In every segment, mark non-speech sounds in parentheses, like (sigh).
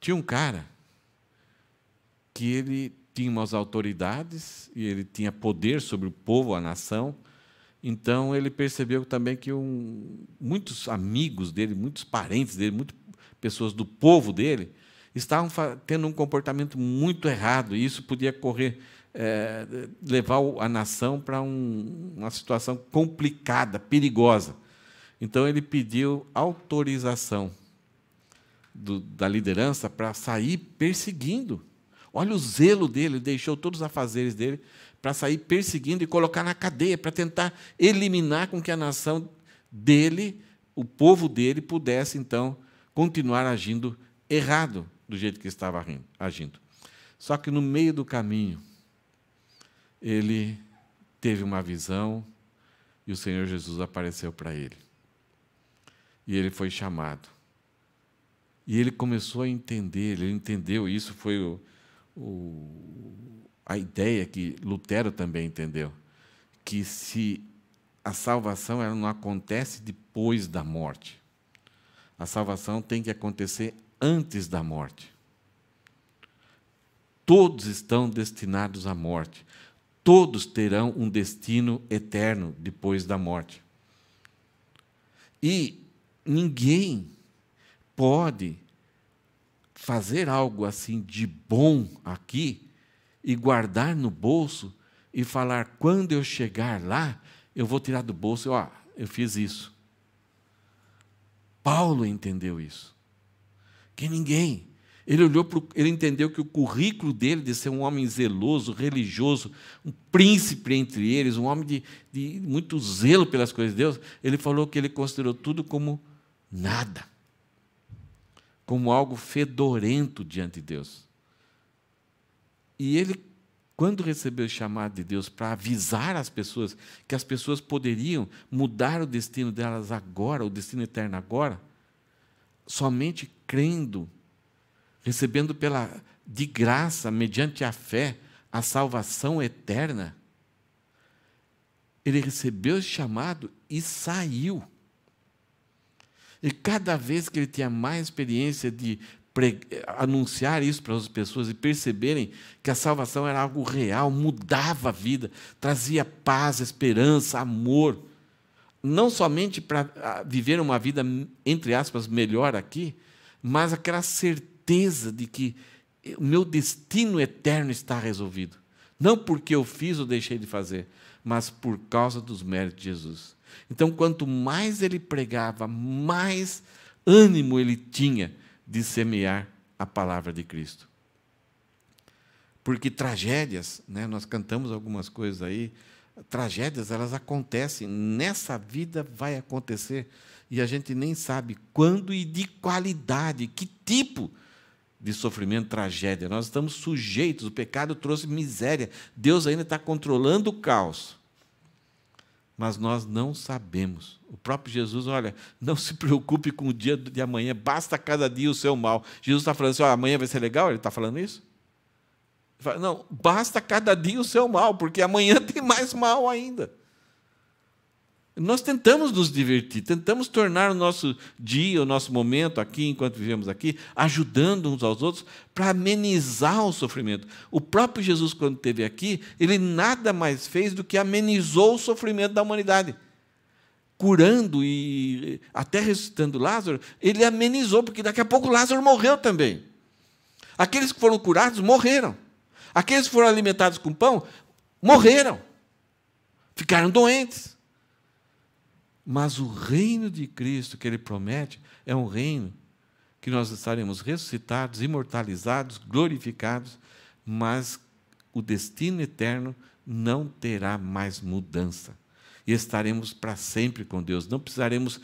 Tinha um cara que ele tinha umas autoridades e ele tinha poder sobre o povo, a nação. Então ele percebeu também que um, muitos amigos dele, muitos parentes dele, muitas pessoas do povo dele estavam tendo um comportamento muito errado e isso podia correr é, levar a nação para um, uma situação complicada, perigosa. Então ele pediu autorização do, da liderança para sair perseguindo. Olha o zelo dele, deixou todos os afazeres dele para sair perseguindo e colocar na cadeia, para tentar eliminar com que a nação dele, o povo dele, pudesse então continuar agindo errado do jeito que estava agindo. Só que no meio do caminho, ele teve uma visão e o Senhor Jesus apareceu para ele. E ele foi chamado. E ele começou a entender, ele entendeu isso, foi o, o, a ideia que Lutero também entendeu, que se a salvação ela não acontece depois da morte, a salvação tem que acontecer antes da morte. Todos estão destinados à morte. Todos terão um destino eterno depois da morte. E ninguém pode fazer algo assim de bom aqui e guardar no bolso e falar: quando eu chegar lá, eu vou tirar do bolso, ó, eu fiz isso. Paulo entendeu isso. Que ninguém. Ele olhou para ele entendeu que o currículo dele de ser um homem zeloso, religioso, um príncipe entre eles, um homem de, de muito zelo pelas coisas de Deus, ele falou que ele considerou tudo como nada como algo fedorento diante de Deus. E ele, quando recebeu o chamado de Deus para avisar as pessoas que as pessoas poderiam mudar o destino delas agora, o destino eterno agora, somente crendo, recebendo pela de graça, mediante a fé, a salvação eterna, ele recebeu o chamado e saiu. E cada vez que ele tinha mais experiência de anunciar isso para as pessoas e perceberem que a salvação era algo real, mudava a vida, trazia paz, esperança, amor. Não somente para ah, viver uma vida, entre aspas, melhor aqui, mas aquela certeza de que o meu destino eterno está resolvido. Não porque eu fiz ou deixei de fazer, mas por causa dos méritos de Jesus. Então, quanto mais ele pregava, mais ânimo ele tinha de semear a palavra de Cristo. Porque tragédias, né, nós cantamos algumas coisas aí, tragédias elas acontecem, nessa vida vai acontecer, e a gente nem sabe quando e de qualidade, que tipo de sofrimento, tragédia. Nós estamos sujeitos, o pecado trouxe miséria, Deus ainda está controlando o caos mas nós não sabemos. O próprio Jesus, olha, não se preocupe com o dia de amanhã, basta cada dia o seu mal. Jesus está falando assim, amanhã vai ser legal? Ele está falando isso? fala, não, basta cada dia o seu mal, porque amanhã (laughs) tem mais mal ainda. Nós tentamos nos divertir, tentamos tornar o nosso dia, o nosso momento aqui, enquanto vivemos aqui, ajudando uns aos outros para amenizar o sofrimento. O próprio Jesus, quando esteve aqui, ele nada mais fez do que amenizou o sofrimento da humanidade. Curando e até ressuscitando Lázaro, ele amenizou, porque daqui a pouco Lázaro morreu também. Aqueles que foram curados morreram. Aqueles que foram alimentados com pão morreram. Ficaram doentes. Mas o reino de Cristo que ele promete é um reino que nós estaremos ressuscitados, imortalizados, glorificados, mas o destino eterno não terá mais mudança. E estaremos para sempre com Deus. Não precisaremos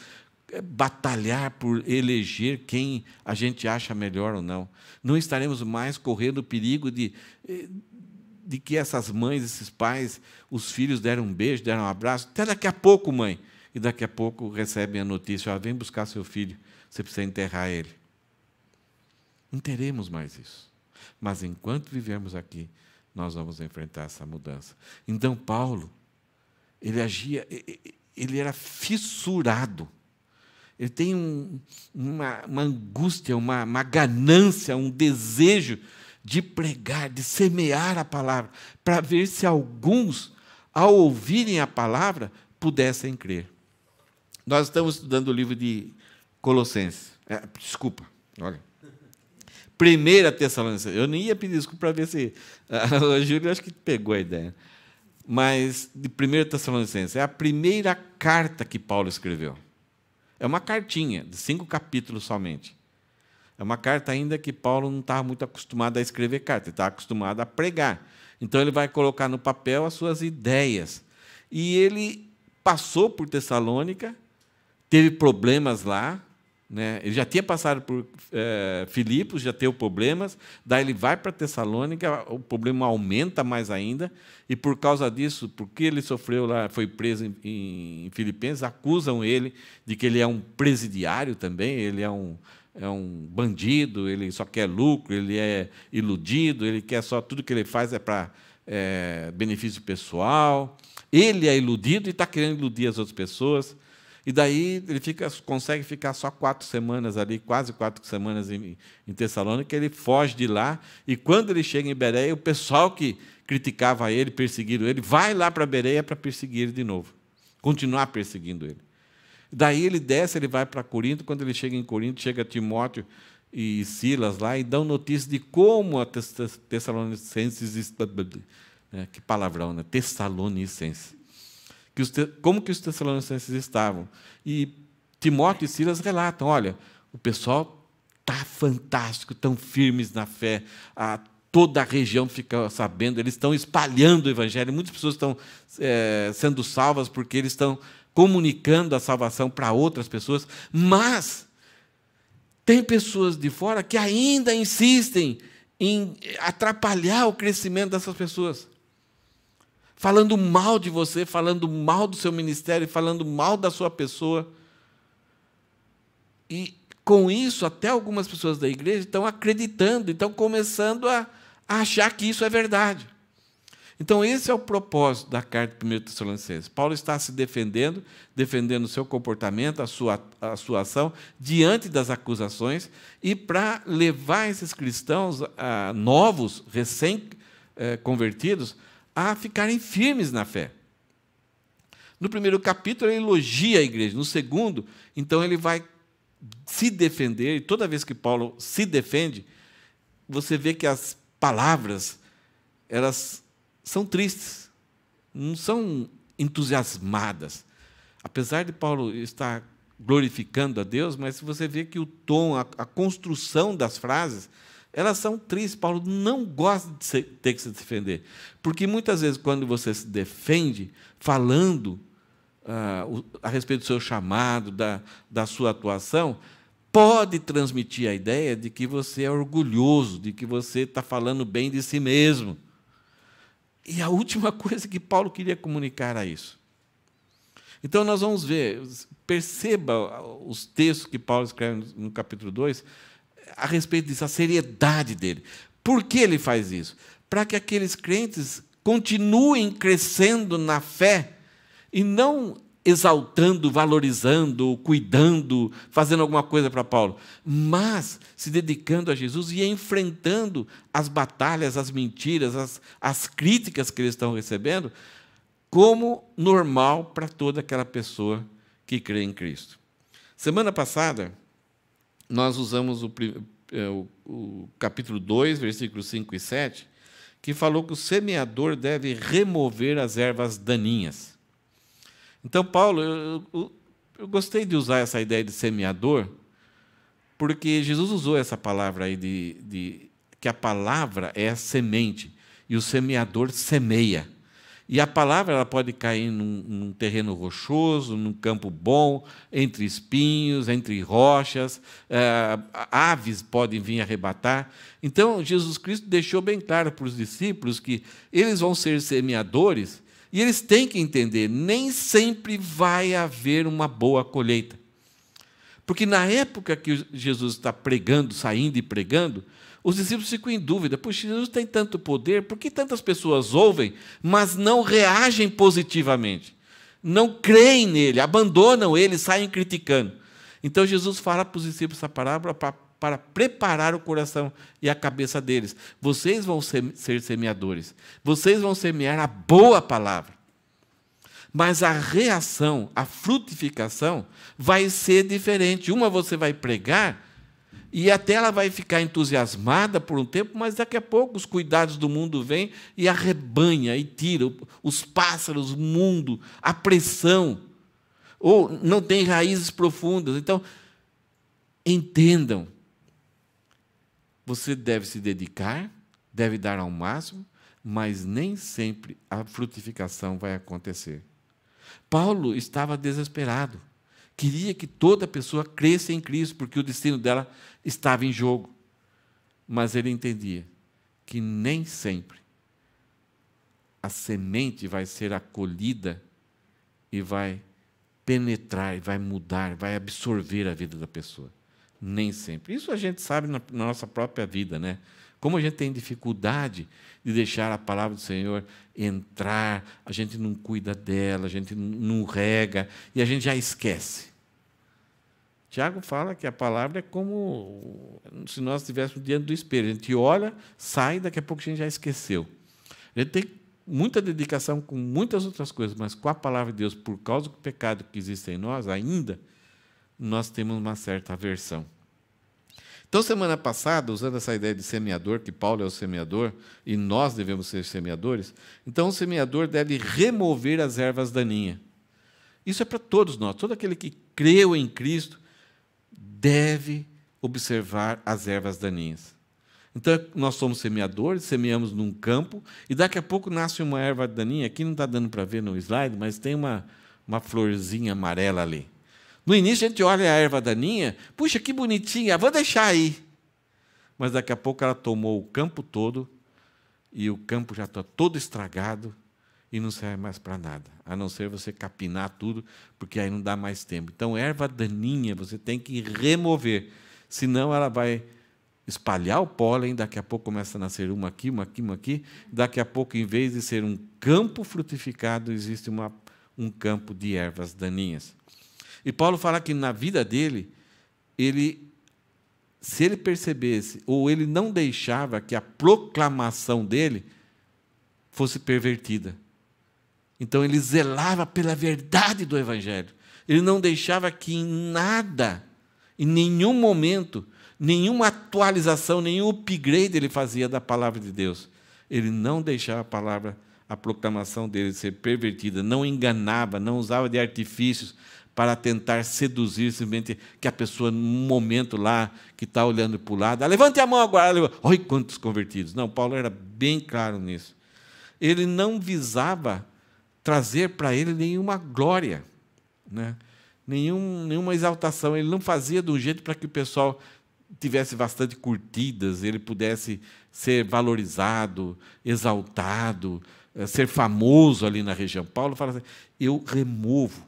eh, batalhar por eleger quem a gente acha melhor ou não. Não estaremos mais correndo o perigo de, eh, de que essas mães, esses pais, os filhos deram um beijo, deram um abraço. Até daqui a pouco, mãe e daqui a pouco recebem a notícia: ah, vem buscar seu filho, você precisa enterrar ele. Não teremos mais isso. Mas enquanto vivemos aqui, nós vamos enfrentar essa mudança. Então, Paulo, ele agia, ele era fissurado. Ele tem um, uma, uma, angústia, uma, uma ganância, um desejo de pregar, de semear a palavra, para ver se alguns, ao ouvirem a palavra, pudessem crer. Nós estamos estudando o livro de Colossenses. É, desculpa, olha. Primeira Tessalonicenses. Eu nem ia pedir desculpa para ver se. (laughs) A Júlia acho que pegou a ideia. Mas de Primeira Tessalonicenses. É a primeira carta que Paulo escreveu. É uma cartinha, de cinco capítulos somente. É uma carta ainda que Paulo não estava tá muito acostumado a escrever carta, ele estava tá acostumado a pregar. Então ele vai colocar no papel as suas ideias. E ele passou por Tessalônica teve problemas lá, né? ele já tinha passado por é, Filipos, já teve problemas, daí ele vai para Tessalônica, o problema aumenta mais ainda, e por causa disso, porque ele sofreu lá, foi preso em, em, Filipenses, acusam ele de que ele é um presidiário também, ele é um, é um bandido, ele só quer lucro, ele é iludido, ele quer só, tudo que ele faz é para é, benefício pessoal, ele é iludido e está querendo iludir as outras pessoas, e daí ele fica, consegue ficar só quatro semanas ali, quase quatro semanas em, em Tessalônica. Ele foge de lá. E quando ele chega em Bereia, o pessoal que criticava ele, perseguiram ele, vai lá para Bereia para perseguir ele de novo. Continuar perseguindo ele. Daí ele desce, ele vai para Corinto. Quando ele chega em Corinto, chega Timóteo e Silas lá e dão notícias de como a Tessalonicenses. Né, que palavrão, né? Tessalonicenses que os, como que os tessalonicenses estavam. E Timóteo e Silas relatam, olha, o pessoal tá fantástico, tão firmes na fé, a, toda a região fica sabendo, eles estão espalhando o evangelho, muitas pessoas estão é, sendo salvas porque eles estão comunicando a salvação para outras pessoas, mas tem pessoas de fora que ainda insistem em atrapalhar o crescimento dessas pessoas falando mal de você, falando mal do seu ministério, falando mal da sua pessoa. E com isso, até algumas pessoas da igreja estão acreditando, estão começando a, achar que isso é verdade. Então, esse é o propósito da carta de 1 Tessalonicenses. Paulo está se defendendo, defendendo o seu comportamento, a sua, a sua ação, diante das acusações, e para levar esses cristãos a, ah, novos, recém-convertidos, eh, a ficarem firmes na fé. No primeiro capítulo, ele elogia a igreja. No segundo, então, ele vai se defender. E toda vez que Paulo se defende, você vê que as palavras elas são tristes, não são entusiasmadas. Apesar de Paulo estar glorificando a Deus, mas você vê que o tom, a, a construção das frases elas são tristes. Paulo não gosta de ter que se defender. Porque muitas vezes, quando você se defende, falando ah, a respeito do seu chamado, da, da sua atuação, pode transmitir a ideia de que você é orgulhoso, de que você está falando bem de si mesmo. E a última (laughs) coisa que Paulo queria comunicar a isso. Então, nós vamos ver, perceba os textos que Paulo escreve no capítulo 2 a respeito disso, a seriedade dele. Por que ele faz isso? Para que aqueles crentes continuem crescendo na fé e não exaltando, valorizando, cuidando, fazendo alguma coisa para Paulo, mas se dedicando a Jesus e enfrentando as batalhas, as mentiras, as, as críticas que eles estão recebendo, como normal para toda aquela pessoa que crê em Cristo. Semana passada, nós usamos o, é, o, o capítulo 2, versículos 5 e 7, que falou que o semeador deve remover as ervas daninhas. Então, Paulo, eu, eu, eu gostei de usar essa ideia de semeador, porque Jesus usou essa palavra aí de, de que a palavra é a semente e o semeador semeia. E a palavra ela pode cair num, num, terreno rochoso, num campo bom, entre espinhos, entre rochas, eh, aves podem vir arrebatar. Então, Jesus Cristo deixou bem claro para os discípulos que eles vão ser semeadores e eles têm que entender: nem sempre vai haver uma boa colheita. Porque na época que Jesus está pregando, saindo e pregando, os discípulos ficam em dúvida: Poxa, Jesus tem tanto poder, por que tantas pessoas ouvem, mas não reagem positivamente? Não creem nele, abandonam ele, saem criticando. Então Jesus fala para os discípulos essa parábola para, para preparar o coração e a cabeça deles. Vocês vão ser, ser semeadores, vocês vão semear a boa palavra. Mas a reação, a frutificação, vai ser diferente. Uma você vai pregar e até ela vai ficar entusiasmada por um tempo, mas daqui a pouco os cuidados do mundo vêm e arrebanha e tira os pássaros, o mundo, a pressão. Ou não tem raízes profundas. Então, entendam. Você deve se dedicar, deve dar ao máximo, mas nem sempre a frutificação vai acontecer. Paulo estava desesperado. Queria que toda pessoa cresça em Cristo, porque o destino dela estava em jogo. Mas ele entendia que nem sempre a semente vai ser acolhida e vai penetrar, vai mudar, vai absorver a vida da pessoa. Nem sempre. Isso a gente sabe na, nossa própria vida, né? Como a gente tem dificuldade de deixar a palavra do Senhor entrar, a gente não cuida dela, a gente não rega e a gente já esquece. Tiago fala que a palavra é como se nós estivéssemos diante do espelho. A gente olha, sai, daqui a pouco a gente já esqueceu. A gente tem muita dedicação com muitas outras coisas, mas com a palavra de Deus, por causa do pecado que existe em nós ainda, nós temos uma certa aversão. Então, semana passada, usando essa ideia de semeador, que Paulo é o semeador e nós devemos ser semeadores, então o semeador deve remover as ervas daninhas. Isso é para todos nós. Todo aquele que creu em Cristo deve observar as ervas daninhas. Então, nós somos semeadores, semeamos num campo, e daqui a pouco nasce uma erva daninha. Aqui não está dando para ver no slide, mas tem uma, uma florzinha amarela ali. No início a gente olha a erva daninha, puxa que bonitinha, vou deixar aí. Mas daqui a pouco ela tomou o campo todo e o campo já está todo estragado e não serve mais para nada, a não ser você capinar tudo, porque aí não dá mais tempo. Então, erva daninha você tem que remover, senão ela vai espalhar o pólen, daqui a pouco começa a nascer uma aqui, uma aqui, uma aqui, daqui a pouco, em vez de ser um campo frutificado, existe uma, um campo de ervas daninhas. E Paulo fala que na vida dele, ele se ele percebesse ou ele não deixava que a proclamação dele fosse pervertida. Então ele zelava pela verdade do evangelho. Ele não deixava que em nada, em nenhum momento, nenhuma atualização, nenhum upgrade ele fazia da palavra de Deus. Ele não deixava a palavra a proclamação dele ser pervertida, não enganava, não usava de artifícios, para tentar seduzir simplesmente que a pessoa, num momento lá, que está olhando para o lado, ah, levante a mão agora, olha quantos convertidos. Não, Paulo era bem claro nisso. Ele não visava trazer para ele nenhuma glória, né? Nenhum, nenhuma exaltação. Ele não fazia de um jeito para que o pessoal tivesse bastante curtidas, ele pudesse ser valorizado, exaltado, eh, ser famoso ali na região. Paulo fala assim: eu removo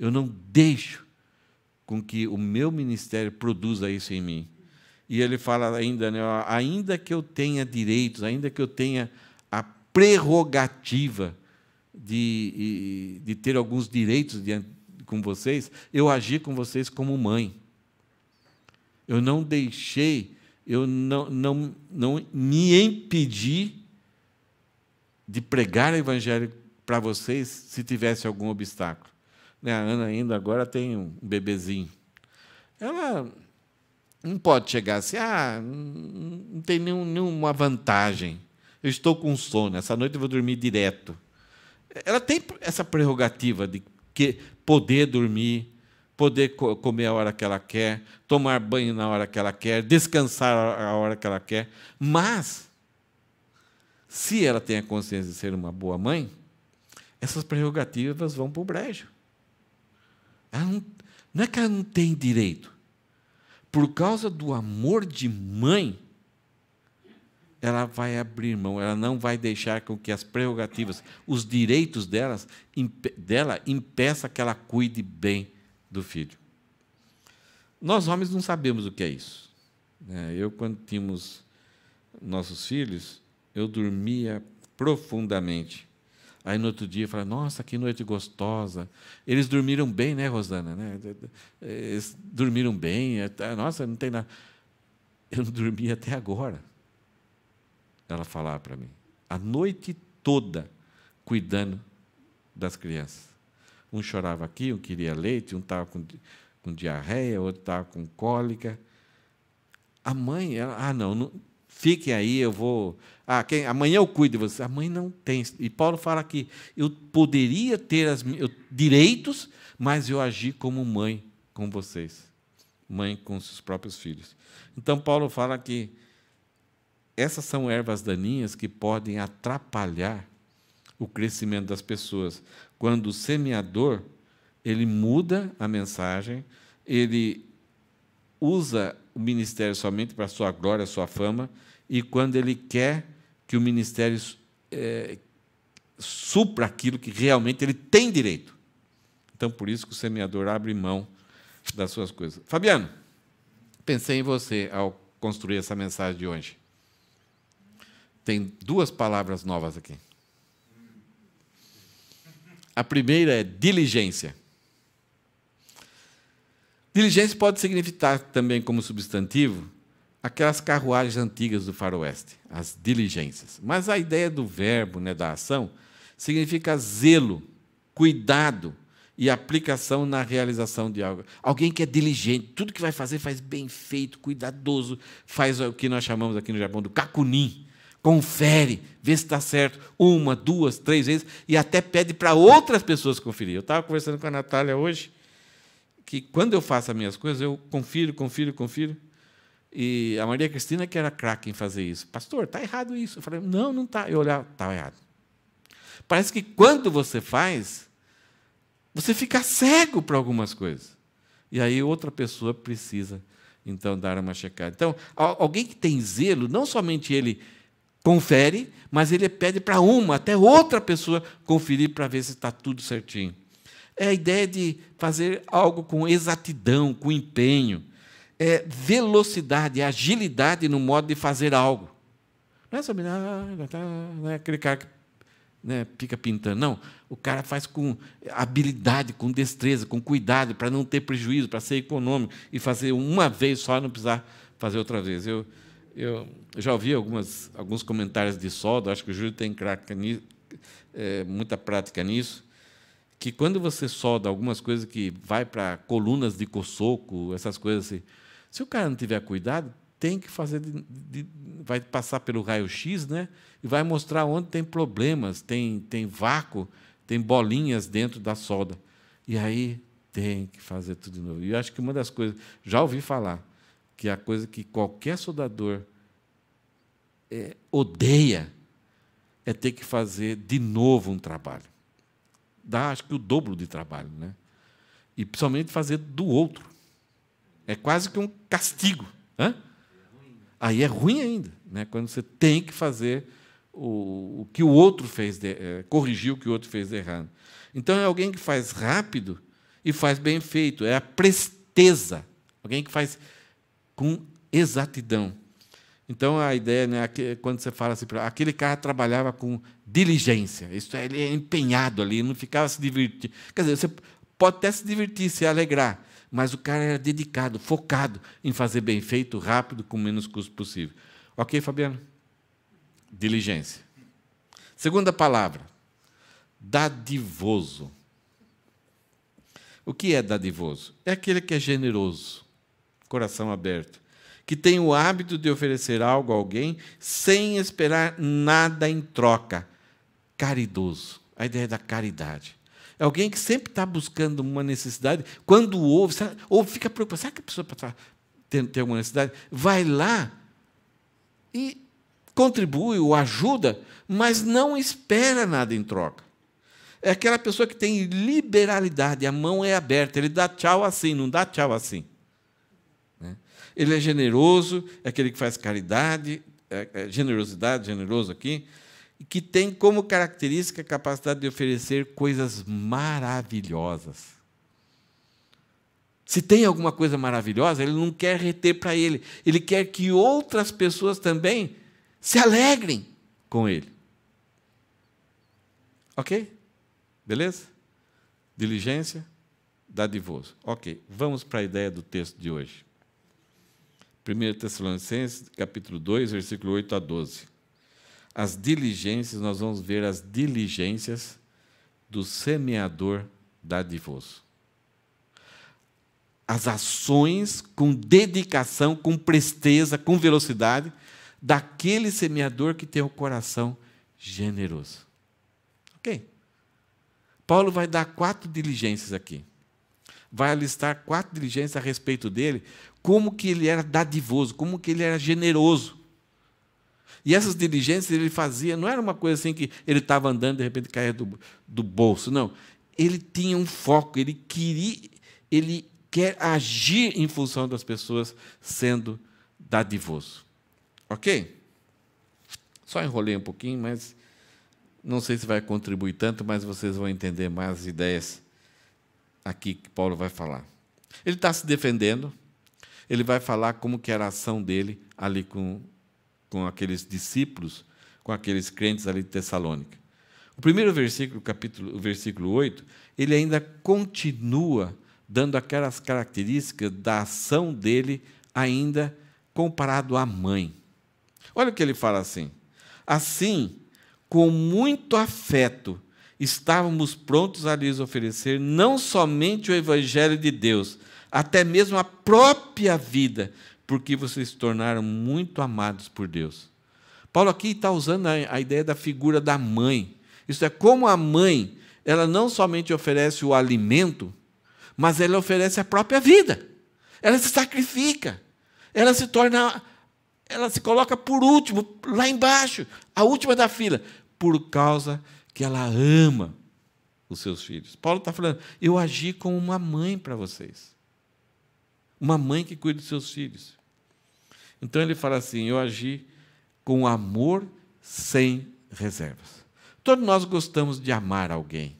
eu não deixo com que o meu ministério produza isso em mim. E ele fala ainda, né, ainda que eu tenha direitos, ainda que eu tenha a prerrogativa de, de ter alguns direitos com vocês, eu agi com vocês como mãe. Eu não deixei, eu não, não, não me impedi de pregar o evangelho para vocês se tivesse algum obstáculo né, a Ana ainda agora tem um bebezinho, ela não pode chegar assim, ah, não tem nenhum, nenhuma vantagem, eu estou com sono, essa noite eu vou dormir direto. Ela tem essa prerrogativa de que poder dormir, poder comer a hora que ela quer, tomar banho na hora que ela quer, descansar a hora que ela quer. Mas, se ela tem a consciência de ser uma boa mãe, essas prerrogativas vão para o brejo. Ela não, não é que ela não tem direito. Por causa do amor de mãe, ela vai abrir mão, ela não vai deixar com que as prerrogativas, os direitos delas, impe, dela impeça que ela cuide bem do filho. Nós homens não sabemos o que é isso. Né? Eu, quando tínhamos nossos filhos, eu dormia profundamente. Aí no outro dia fala, nossa, que noite gostosa. Eles dormiram bem, né, Rosana? Né? Eles dormiram bem, nossa, não tem nada. Eu não dormi até agora. Ela falava para mim, a noite toda cuidando das crianças. Um chorava aqui, um queria leite, um estava com, com diarreia, outro estava com cólica. A mãe, ela, ah, não, não Fiquem aí, eu vou. Ah, quem, amanhã eu cuido de vocês. mãe não tem. E Paulo fala que eu poderia ter as, eu, direitos, mas eu agi como mãe com vocês. Mãe com seus próprios filhos. Então, Paulo fala que essas são ervas daninhas que podem atrapalhar o crescimento das pessoas. Quando o semeador ele muda a mensagem, ele usa o ministério somente para a sua glória, a sua fama, e quando ele quer que o ministério é, supra aquilo que realmente ele tem direito. Então, por isso que o semeador abre mão das suas coisas. Fabiano, pensei em você ao construir essa mensagem de hoje. Tem duas palavras novas aqui. A primeira é diligência. Diligência pode significar também como substantivo aquelas carruagens antigas do faroeste, as diligências. Mas a ideia do verbo, né, da ação, significa zelo, cuidado e aplicação na realização de algo. Alguém que é diligente, tudo que vai fazer faz bem feito, cuidadoso, faz o que nós chamamos aqui no Japão do kakunin, confere, vê se está certo uma, duas, três vezes e até pede para outras pessoas conferir. Eu estava conversando com a Natália hoje, que quando eu faço as minhas coisas, eu confiro, confiro, confiro. E a Maria Cristina, que era craque em fazer isso, pastor, está errado isso. Eu falei, não, não está. Eu olhava, estava tá errado. Parece que quando você faz, você fica cego para algumas coisas. E aí outra pessoa precisa, então, dar uma checada. Então, alguém que tem zelo, não somente ele confere, mas ele pede para uma, até outra pessoa conferir para ver se está tudo certinho é a ideia de fazer algo com exatidão, com empenho, é velocidade, é agilidade no modo de fazer algo. Não é sobre tá, não é aquele cara que né, fica pintando, não. O cara faz com habilidade, com destreza, com cuidado, para não ter prejuízo, para ser econômico e fazer uma vez só, não precisar fazer outra vez. Eu, eu já ouvi algumas, alguns comentários de solda, acho que o Júlio tem é, muita prática nisso que quando você solda algumas coisas que vai para colunas de coçoco, essas coisas assim, se o cara não tiver cuidado, tem que fazer, de, de, vai passar pelo raio-x, né? E vai mostrar onde tem problemas, tem, tem vácuo, tem bolinhas dentro da solda. E aí tem que fazer tudo de novo. E eu acho que uma das coisas, já ouvi falar, que a coisa que qualquer soldador é, odeia é ter que fazer de novo um trabalho dá acho que o dobro de trabalho, né? E principalmente fazer do outro. É quase que um castigo. Hã? Aí é ruim ainda, né? quando você tem que fazer o, o que o outro fez, de, é, corrigir o que o outro fez de errado. Então é alguém que faz rápido e faz bem feito, é a presteza. Alguém que faz com exatidão. Então a ideia, né, quando você fala assim, aquele cara trabalhava com diligência, isso é, ele é empenhado ali, não ficava se divertindo. Quer dizer, você pode até se divertir, se alegrar, mas o cara era dedicado, focado em fazer bem feito, rápido, com menos custo possível. Ok, Fabiano? Diligência. Segunda palavra, dadivoso. O que é dadivoso? É aquele que é generoso, coração aberto que tem o hábito de oferecer algo a alguém sem esperar nada em troca. Caridoso. A ideia da caridade. É alguém que sempre está buscando uma necessidade. Quando ouve, ou fica preocupado, será que a pessoa está tendo alguma necessidade? Vai lá e contribui ou ajuda, mas não espera nada em troca. É aquela pessoa que tem liberalidade, a mão é aberta, ele dá tchau assim, não dá tchau assim ele é generoso, é aquele que faz caridade, é, é generosidade, generoso aqui, que tem como característica a capacidade de oferecer coisas maravilhosas. Se tem alguma coisa maravilhosa, ele não quer reter para ele, ele quer que outras pessoas também se alegrem com ele. Ok? Beleza? Diligência, dadivoso. Ok, vamos para a ideia do texto de hoje. 1 Tessalonicenses, capítulo 2, versículo 8 a 12. As diligências, nós vamos ver as diligências do semeador da divórcio As ações com dedicação, com presteza, com velocidade, daquele semeador que tem o coração generoso. Ok? Paulo vai dar quatro diligências aqui. Vai alistar quatro diligências a respeito dele, como que ele era dadivoso, como que ele era generoso. E essas diligências ele fazia, não era uma coisa assim que ele estava andando e de repente caía do, do bolso, não. Ele tinha um foco, ele queria, ele quer agir em função das pessoas sendo dadivoso. Ok? Só enrolei um pouquinho, mas não sei se vai contribuir tanto, mas vocês vão entender mais as ideias aqui que Paulo vai falar. Ele está se defendendo, ele vai falar como que era a ação dele ali com, com aqueles discípulos, com aqueles crentes ali de Tessalônica. O primeiro versículo, capítulo, o versículo 8, ele ainda continua dando aquelas características da ação dele ainda comparado à mãe. Olha o que ele fala assim: Assim, com muito afeto, estávamos prontos a lhes oferecer não somente o evangelho de Deus, até mesmo a própria vida, porque vocês se tornaram muito amados por Deus. Paulo aqui está usando a, ideia da figura da mãe. Isso é como a mãe, ela não somente oferece o alimento, mas ela oferece a própria vida. Ela se sacrifica. Ela se torna, ela se coloca por último, lá embaixo, a última da fila, por causa que ela ama os seus filhos. Paulo está falando: eu agi como uma mãe para vocês. Uma mãe que cuida dos seus filhos. Então ele fala assim: Eu agi com amor sem reservas. Todos nós gostamos de amar alguém.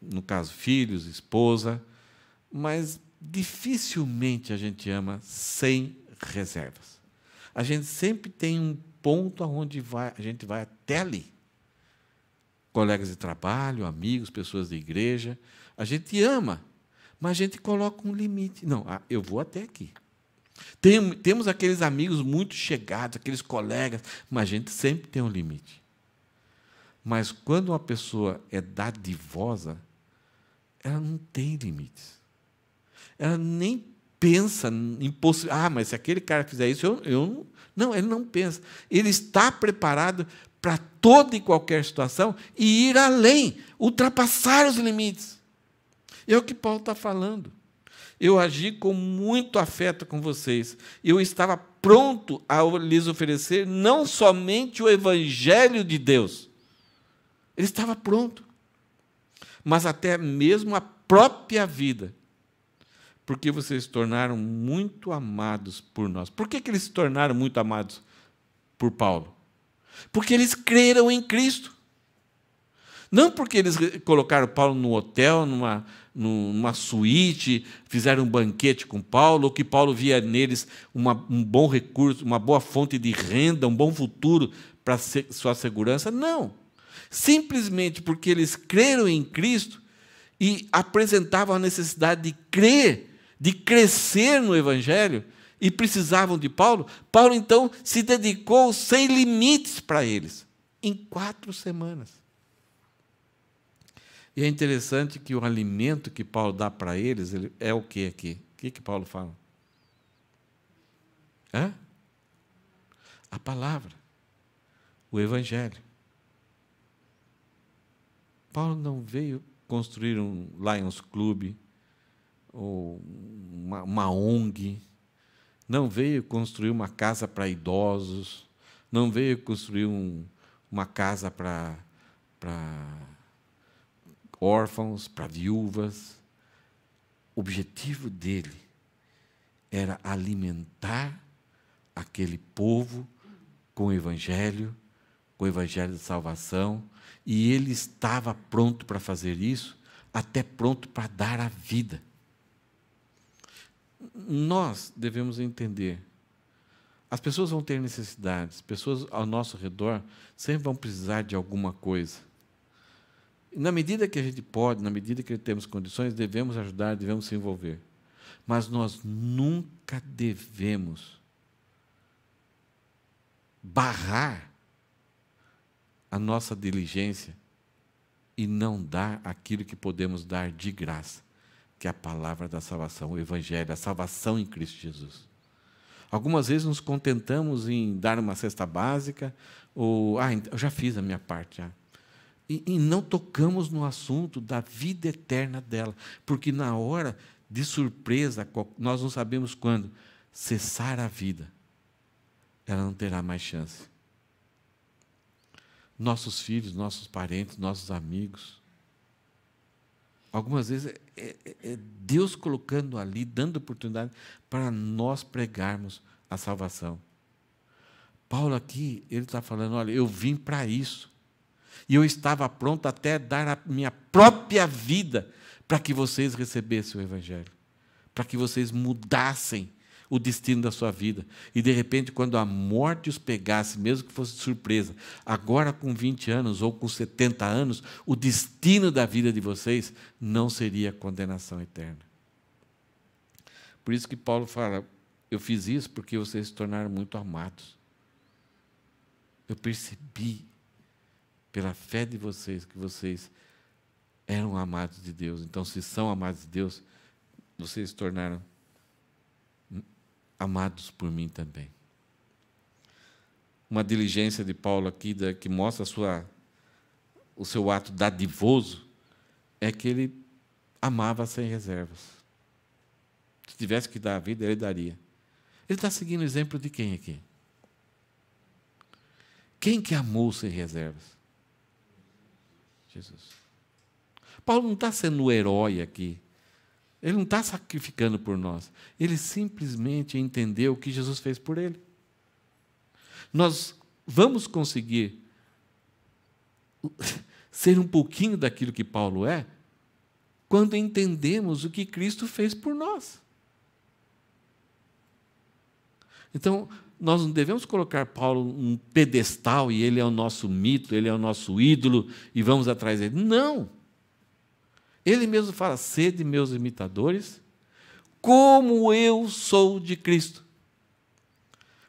No caso, filhos, esposa. Mas dificilmente a gente ama sem reservas. A gente sempre tem um ponto aonde vai, a gente vai até ali. Colegas de trabalho, amigos, pessoas da igreja. A gente ama, mas a gente coloca um limite. Não, ah, eu vou até aqui. Tem, temos aqueles amigos muito chegados, aqueles colegas, mas a gente sempre tem um limite. Mas quando uma pessoa é dadivosa, ela não tem limites. Ela nem pensa em possibilidade. Ah, mas se aquele cara fizer isso, eu, eu não. Não, ele não pensa. Ele está preparado para toda e qualquer situação e ir além, ultrapassar os limites. É o que Paulo está falando. Eu agi com muito afeto com vocês. Eu estava pronto a lhes oferecer não somente o evangelho de Deus. Ele estava pronto. Mas até mesmo a própria vida. Porque vocês se tornaram muito amados por nós. Por que, que eles se tornaram muito amados por Paulo? Porque eles creram em Cristo. Não porque eles colocaram Paulo num hotel, numa, numa suíte, fizeram um banquete com Paulo, ou que Paulo via neles uma, um bom recurso, uma boa fonte de renda, um bom futuro para sua segurança. Não. Simplesmente porque eles creram em Cristo e apresentavam a necessidade de crer, de crescer no Evangelho, e precisavam de Paulo, Paulo então se dedicou sem limites para eles, em quatro semanas. E é interessante que o alimento que Paulo dá para eles ele é o que aqui? O que, que Paulo fala? Hã? A palavra, o evangelho. Paulo não veio construir um Lions Club ou uma, uma ONG, não veio construir uma casa para idosos, não veio construir um, uma casa para órfãos, para viúvas. O objetivo dele era alimentar aquele povo com o evangelho, com o evangelho de salvação, e ele estava pronto para fazer isso, até pronto para dar a vida. Nós devemos entender as pessoas vão ter necessidades, pessoas ao nosso redor sempre vão precisar de alguma coisa. Na medida que a gente pode, na medida que temos condições, devemos ajudar, devemos se envolver. Mas nós nunca devemos barrar a nossa diligência e não dar aquilo que podemos dar de graça, que é a palavra da salvação, o evangelho, a salvação em Cristo Jesus. Algumas vezes nos contentamos em dar uma cesta básica ou ah, então, eu já fiz a minha parte já e, e não tocamos no assunto da vida eterna dela, porque na hora de surpresa, nós não sabemos quando, cessar a vida, ela não terá mais chance. Nossos filhos, nossos parentes, nossos amigos. Algumas vezes é, é, é Deus colocando ali, dando oportunidade para nós pregarmos a salvação. Paulo aqui, ele está falando: olha, eu vim para isso. E eu estava pronto até dar a minha própria vida para que vocês recebessem o Evangelho, para que vocês mudassem o destino da sua vida. E de repente, quando a morte os pegasse, mesmo que fosse de surpresa, agora com 20 anos ou com 70 anos, o destino da vida de vocês não seria condenação eterna. Por isso que Paulo fala: Eu fiz isso porque vocês se tornaram muito amados. Eu percebi pela fé de vocês, que vocês eram amados de Deus. Então, se são amados de Deus, vocês se tornaram amados por mim também. Uma diligência de Paulo aqui, que mostra sua, o seu ato dadivoso, é que ele amava sem reservas. Se tivesse que dar a vida, ele daria. Ele está seguindo o exemplo de quem aqui? Quem que amou sem reservas? Jesus. Paulo não está sendo o herói aqui. Ele não está sacrificando por nós. Ele simplesmente entendeu o que Jesus fez por ele. Nós vamos conseguir (laughs) ser um pouquinho daquilo que Paulo é quando entendemos o que Cristo fez por nós. Então, nós não devemos colocar Paulo num pedestal e ele é o nosso mito, ele é o nosso ídolo e vamos atrás dele. Não! Ele mesmo fala: sede meus imitadores, como eu sou de Cristo.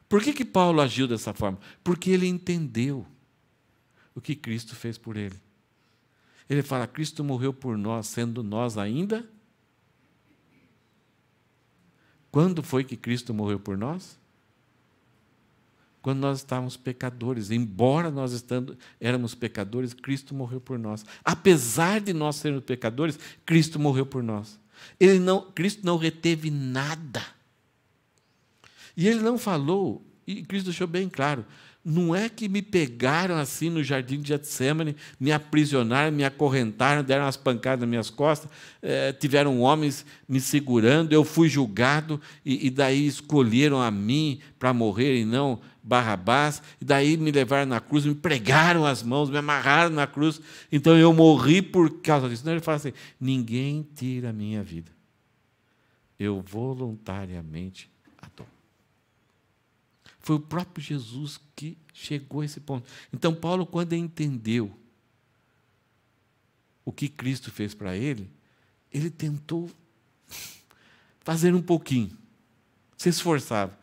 Por que, que Paulo agiu dessa forma? Porque ele entendeu o que Cristo fez por ele. Ele fala: Cristo morreu por nós, sendo nós ainda. Quando foi que Cristo morreu por nós? quando nós estávamos pecadores. Embora nós estando, éramos pecadores, Cristo morreu por nós. Apesar de nós sermos pecadores, Cristo morreu por nós. Ele não, Cristo não reteve nada. E ele não falou, e Cristo deixou bem claro: não é que me pegaram assim no jardim de Getsemane, me aprisionaram, me acorrentaram, deram as pancadas nas minhas costas, eh, tiveram homens me segurando, eu fui julgado e, e daí escolheram a mim para morrer e não Barrabás, e daí me levaram na cruz, me pregaram as mãos, me amarraram na cruz, então eu morri por causa disso. Então ele fala assim: ninguém tira a minha vida, eu voluntariamente a Foi o próprio Jesus Chegou a esse ponto. Então, Paulo, quando entendeu o que Cristo fez para ele, ele tentou fazer um pouquinho, se esforçava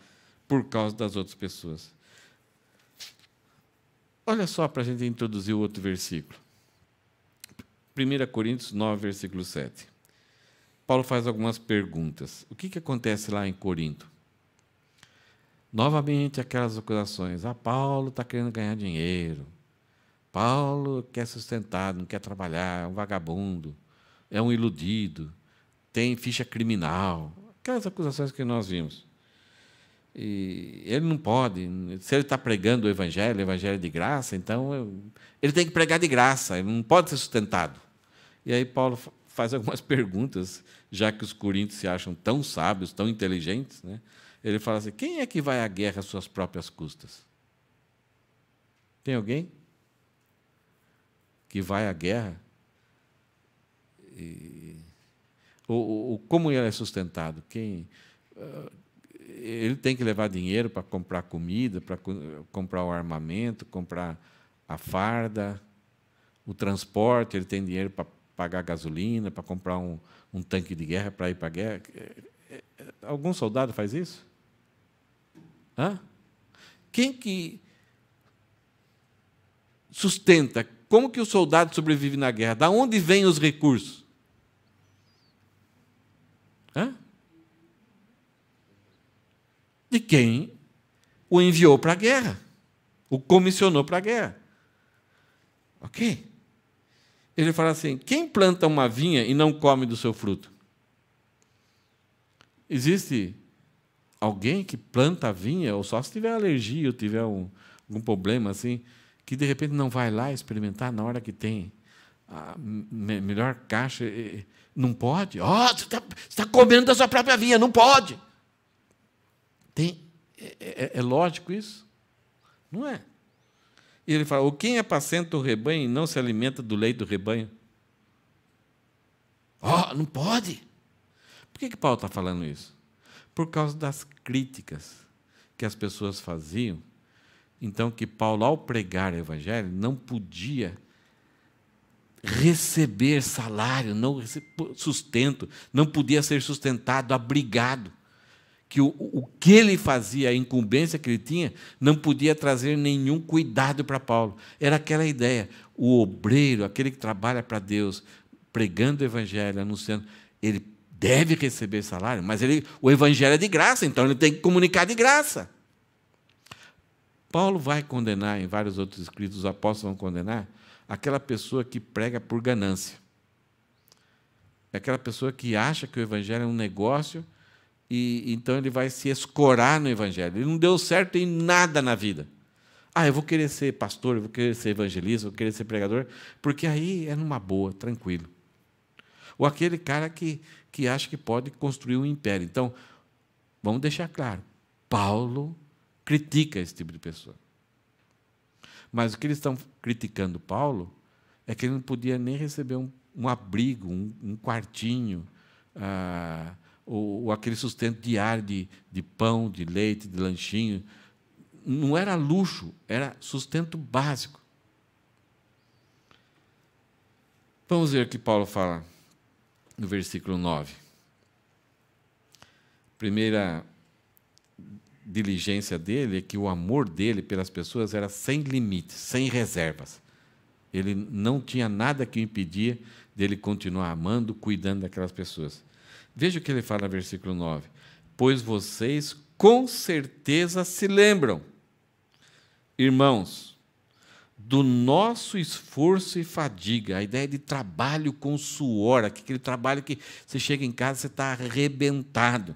por causa das outras pessoas. Olha só para a gente introduzir o outro versículo. 1 Coríntios 9, versículo 7. Paulo faz algumas perguntas. O que, que acontece lá em Corinto? Novamente aquelas acusações. Ah, Paulo está querendo ganhar dinheiro. Paulo quer sustentar, não quer trabalhar, é um vagabundo, é um iludido, tem ficha criminal. Aquelas acusações que nós vimos. E ele não pode. Se ele está pregando o evangelho, o evangelho é de graça, então ele tem que pregar de graça, ele não pode ser sustentado. E aí Paulo faz algumas (laughs) perguntas, já que os coríntios se acham tão sábios, tão inteligentes, né? Ele fala assim: quem é que vai à guerra às suas próprias custas? Tem alguém que vai à guerra? E... O, como ele é sustentado? Quem eh, ele tem que levar dinheiro para comprar comida, para comprar o armamento, comprar a farda, o transporte, ele tem dinheiro para pagar gasolina, para comprar um, um tanque de guerra para ir para a guerra. Eh, eh, algum soldado faz isso? Hã? Quem que sustenta? Como que o soldado sobrevive na guerra? Da onde vêm os recursos? Hã? De quem o enviou para a guerra, o comissionou para a guerra. Ok? Ele fala assim: quem planta uma vinha e não come do seu fruto? Existe alguém que planta vinha, ou só se tiver alergia ou tiver um, algum problema assim, que de repente não vai lá experimentar na hora que tem a me melhor caixa, e, não pode. oh, você está tá comendo da sua própria vinha, não pode. Tem, é é, é, é, lógico isso? Não é. E ele fala: o quem apacenta o rebanho e não se alimenta do leite do rebanho? Ó, oh, não pode. Por que, que Paulo está falando isso? por causa das críticas que as pessoas faziam. Então, que Paulo, ao pregar o Evangelho, não podia receber salário, não sustento, não podia ser sustentado, abrigado. Que o, o que ele fazia, a incumbência que ele tinha, não podia trazer nenhum cuidado para Paulo. Era aquela ideia. O obreiro, aquele que trabalha para Deus, pregando o Evangelho, anunciando, ele deve receber salário, mas ele, o evangelho é de graça, então ele tem que comunicar de graça. Paulo vai condenar, em vários outros escritos, os apóstolos vão condenar aquela pessoa que prega por ganância. É aquela pessoa que acha que o evangelho é um negócio e então ele vai se escorar no evangelho. Ele não deu certo em nada na vida. Ah, eu vou querer ser pastor, eu vou querer ser evangelista, eu vou querer ser pregador, porque aí é numa boa, tranquilo. Ou aquele cara que, que acha que pode construir um império. Então, vamos deixar claro: Paulo critica esse tipo de pessoa. Mas o que eles estão criticando Paulo é que ele não podia nem receber um, um abrigo, um, um quartinho, ah, ou, ou, aquele sustento diário de, de pão, de leite, de lanchinho. Não era luxo, era sustento básico. Vamos ver o que Paulo fala no versículo 9. Primeira diligência dele é que o amor dele pelas pessoas era sem limites, sem reservas. Ele não tinha nada que o impedia dele continuar amando, cuidando daquelas pessoas. Veja o que ele fala no versículo 9: Pois vocês com certeza se lembram, irmãos, do nosso esforço e fadiga, a ideia de trabalho com suor, aquele trabalho que você chega em casa você está arrebentado,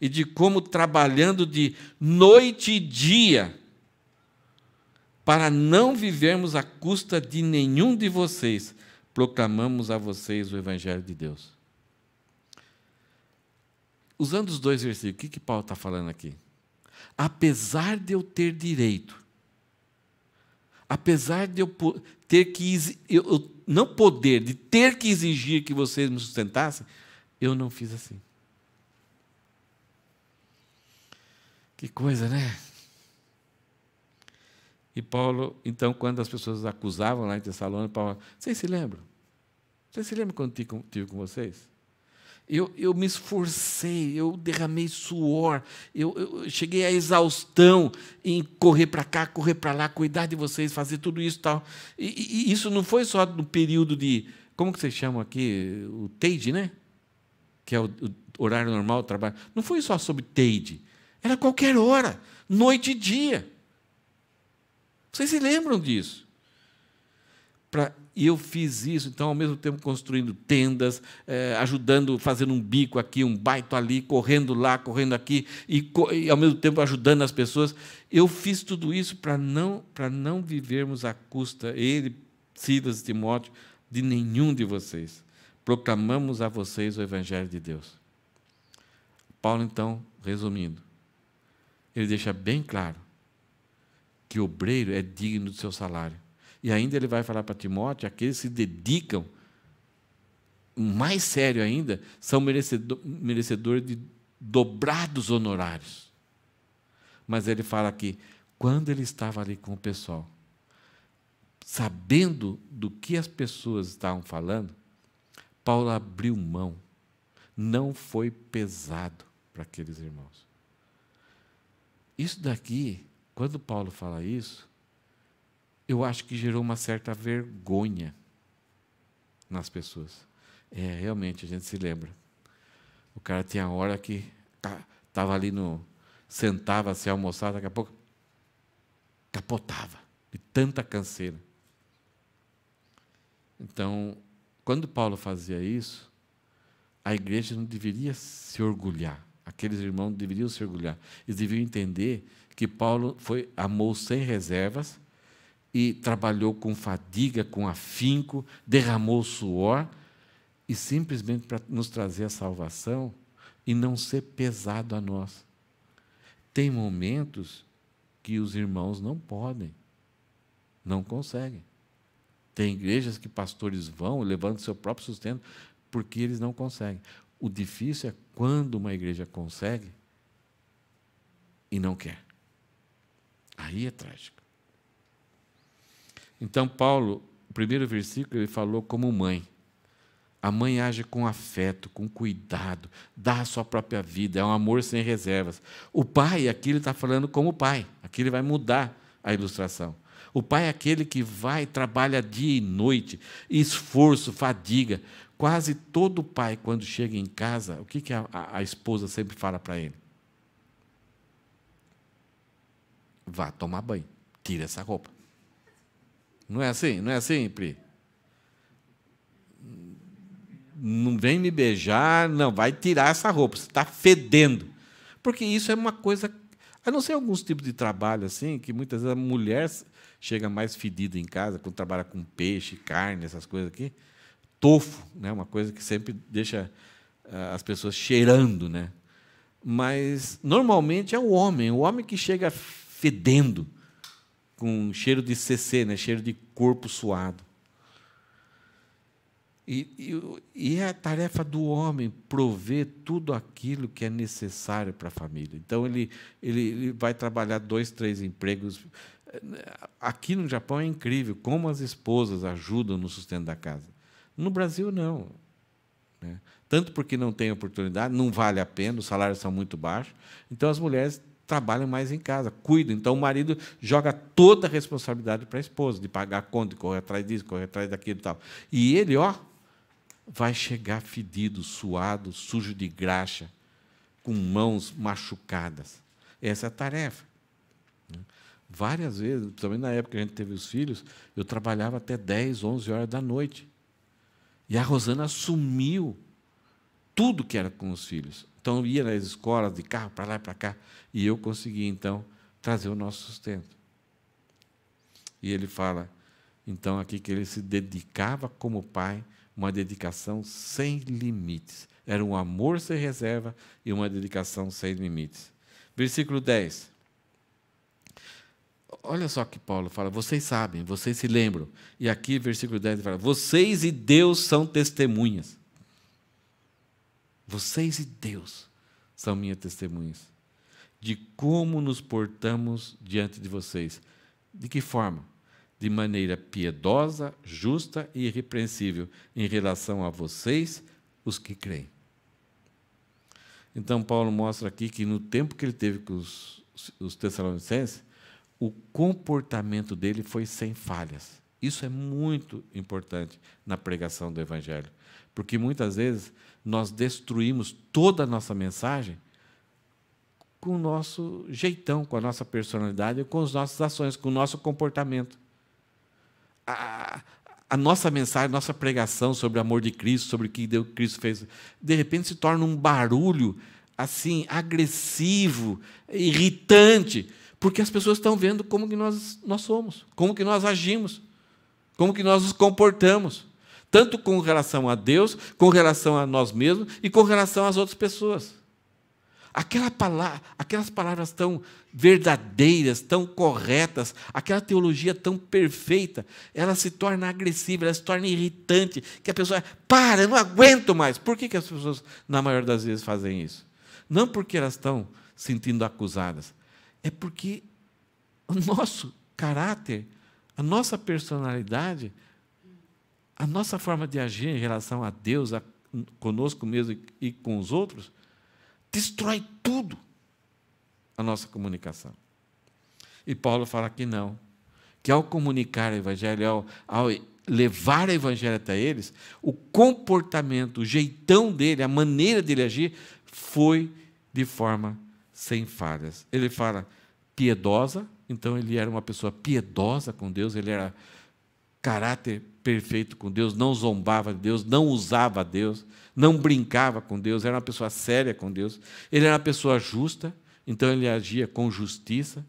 e de como trabalhando de noite e dia, para não vivermos à custa de nenhum de vocês, proclamamos a vocês o Evangelho de Deus. Usando os dois versículos, o que, que Paulo está falando aqui? Apesar de eu ter direito apesar de eu ter que eu não poder, de ter que exigir que vocês me sustentassem, eu não fiz assim. Que coisa, né? E Paulo, então, quando as pessoas acusavam lá em Tessalônica, Paulo, vocês se lembram? Vocês se lembram quando tive com vocês? eu, eu me esforcei, eu derramei suor, eu, eu cheguei à exaustão em correr para cá, correr para lá, cuidar de vocês, fazer tudo isso tal. e tal. E isso não foi só no período de. Como que vocês chamam aqui? O Tade, né? Que é o, o horário normal do trabalho. Não foi só sobre Tade. Era qualquer hora, noite e dia. Vocês se lembram disso? e eu fiz isso, então, ao mesmo tempo construindo tendas, eh, ajudando, fazendo um bico aqui, um baito ali, correndo lá, correndo aqui, e, e ao mesmo tempo ajudando as pessoas. Eu fiz tudo isso para não, não vivermos à custa, ele, Silas e Timóteo, de nenhum de vocês. Proclamamos a vocês o Evangelho de Deus. Paulo, então, resumindo, ele deixa bem claro que o obreiro é digno do seu salário e ainda ele vai falar para Timóteo: aqueles que se dedicam, mais sério ainda, são merecedores merecedor de dobrados honorários. Mas ele fala que, quando ele estava ali com o pessoal, sabendo do que as pessoas estavam falando, Paulo abriu mão, não foi pesado para aqueles irmãos. Isso daqui, quando Paulo fala isso, eu acho que gerou uma certa vergonha nas pessoas. É, realmente, a gente se lembra. O cara tinha hora que estava tá, ali no. sentava se almoçar, daqui a pouco capotava, de tanta canseira. Então, quando Paulo fazia isso, a igreja não deveria se orgulhar, aqueles irmãos deveriam se orgulhar, eles deveriam entender que Paulo foi, amou sem reservas e trabalhou com fadiga, com afinco, derramou suor e simplesmente para nos trazer a salvação e não ser pesado a nós. Tem momentos que os irmãos não podem, não conseguem. Tem igrejas que pastores vão levando seu próprio sustento porque eles não conseguem. O difícil é quando uma igreja consegue e não quer. Aí é trágico. Então, Paulo, o primeiro versículo, ele falou como mãe. A mãe age com afeto, com cuidado, dá a sua própria vida, é um amor sem reservas. O pai, aqui ele está falando como pai, aqui ele vai mudar a ilustração. O pai é aquele que vai, trabalha dia e noite, esforço, fadiga. Quase todo pai, quando chega em casa, o que, que a, a esposa sempre fala para ele? Vá tomar banho, tira essa roupa. Não é assim? Não é assim, Pri? Não vem me beijar, não, vai tirar essa roupa, você está fedendo. Porque isso é uma coisa. A não ser alguns tipos de trabalho assim, que muitas vezes a mulher chega mais fedida em casa, quando trabalha com peixe, carne, essas coisas aqui. Tofo, né? uma coisa que sempre deixa ah, as pessoas cheirando. Né? Mas, normalmente, é o homem, o homem que chega fedendo com cheiro de CC, né? cheiro de corpo suado. E, e, e, é a tarefa do homem prover tudo aquilo que é necessário para a família. Então, ele, ele, ele, vai trabalhar dois, três empregos. Aqui no Japão é incrível como as esposas ajudam no sustento da casa. No Brasil, não. Né? Tanto porque não tem oportunidade, não vale a pena, os salários são muito baixos. Então, as mulheres trabalham mais em casa, cuidam. Então o marido joga toda a responsabilidade para a esposa, de pagar a conta, de correr atrás disso, correr atrás daquilo e tal. E ele, ó, vai chegar fedido, suado, sujo de graxa, com mãos machucadas. Essa é a tarefa. Né? Várias vezes, também na época que a gente teve os filhos, eu trabalhava até 10, 11 horas da noite. E a Rosana assumiu tudo que era com os filhos. Então ia nas escolas de carro para lá e para cá e eu consegui então trazer o nosso sustento. E ele fala então aqui que ele se dedicava como pai, uma dedicação sem limites. Era um amor sem reserva e uma dedicação sem limites. Versículo 10. Olha só que Paulo fala, vocês sabem, vocês se lembram. E aqui, versículo 10, ele fala: Vocês e Deus são testemunhas. Vocês e Deus são minhas testemunhas de como nos portamos diante de vocês. De que forma? De maneira piedosa, justa e irrepreensível em relação a vocês, os que creem. Então, Paulo mostra aqui que no tempo que ele teve com os, os Tessalonicenses, o comportamento dele foi sem falhas. Isso é muito importante na pregação do Evangelho. Porque muitas vezes nós destruímos toda a nossa mensagem com o nosso jeitão, com a nossa personalidade, com as nossas ações, com o nosso comportamento. A, a nossa mensagem, a nossa pregação sobre o amor de Cristo, sobre o que Deus, Cristo fez, de repente se torna um barulho assim, agressivo, irritante, porque as pessoas estão vendo como que nós, nós somos, como que nós agimos, como que nós nos comportamos tanto com relação a Deus, com relação a nós mesmos e com relação às outras pessoas. Aquela palavra, aquelas palavras tão verdadeiras, tão corretas, aquela teologia tão perfeita, ela se torna agressiva, ela se torna irritante, que a pessoa para, não aguento mais. Por que, que as pessoas, na maior das vezes, fazem isso? Não porque elas estão sentindo acusadas, é porque o nosso caráter, a nossa personalidade, a nossa forma de agir em relação a Deus, a, conosco mesmo e com os outros, destrói tudo a nossa comunicação. E Paulo fala que não, que ao comunicar o Evangelho, ao, ao levar o Evangelho até eles, o comportamento, o jeitão dele, a maneira dele agir, foi de forma sem falhas. Ele fala piedosa, então ele era uma pessoa piedosa com Deus, ele era caráter perfeito com Deus, não zombava de Deus, não usava Deus, não brincava com Deus, era uma pessoa séria com Deus, ele era uma pessoa justa, então ele agia com justiça,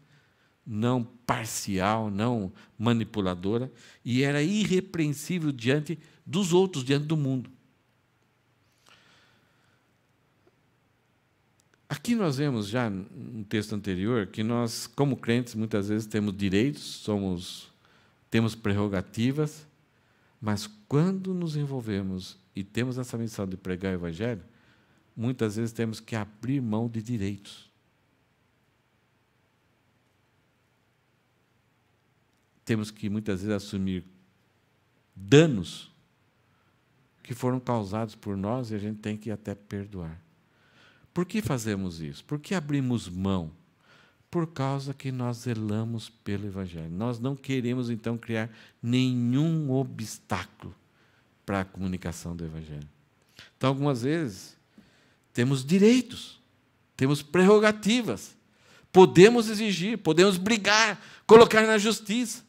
não parcial, não manipuladora, e era irrepreensível diante dos outros, diante do mundo. Aqui nós vemos já no texto anterior que nós, como crentes, muitas vezes temos direitos, somos temos prerrogativas, mas quando nos envolvemos e temos essa missão de pregar o Evangelho, muitas vezes temos que abrir mão de direitos. Temos que muitas vezes assumir danos que foram causados por nós e a gente tem que até perdoar. Por que fazemos isso? Por que abrimos mão? por causa que nós zelamos pelo Evangelho. Nós não queremos, então, criar nenhum obstáculo para a comunicação do Evangelho. Então, algumas vezes, temos direitos, temos prerrogativas, podemos exigir, podemos brigar, colocar na justiça,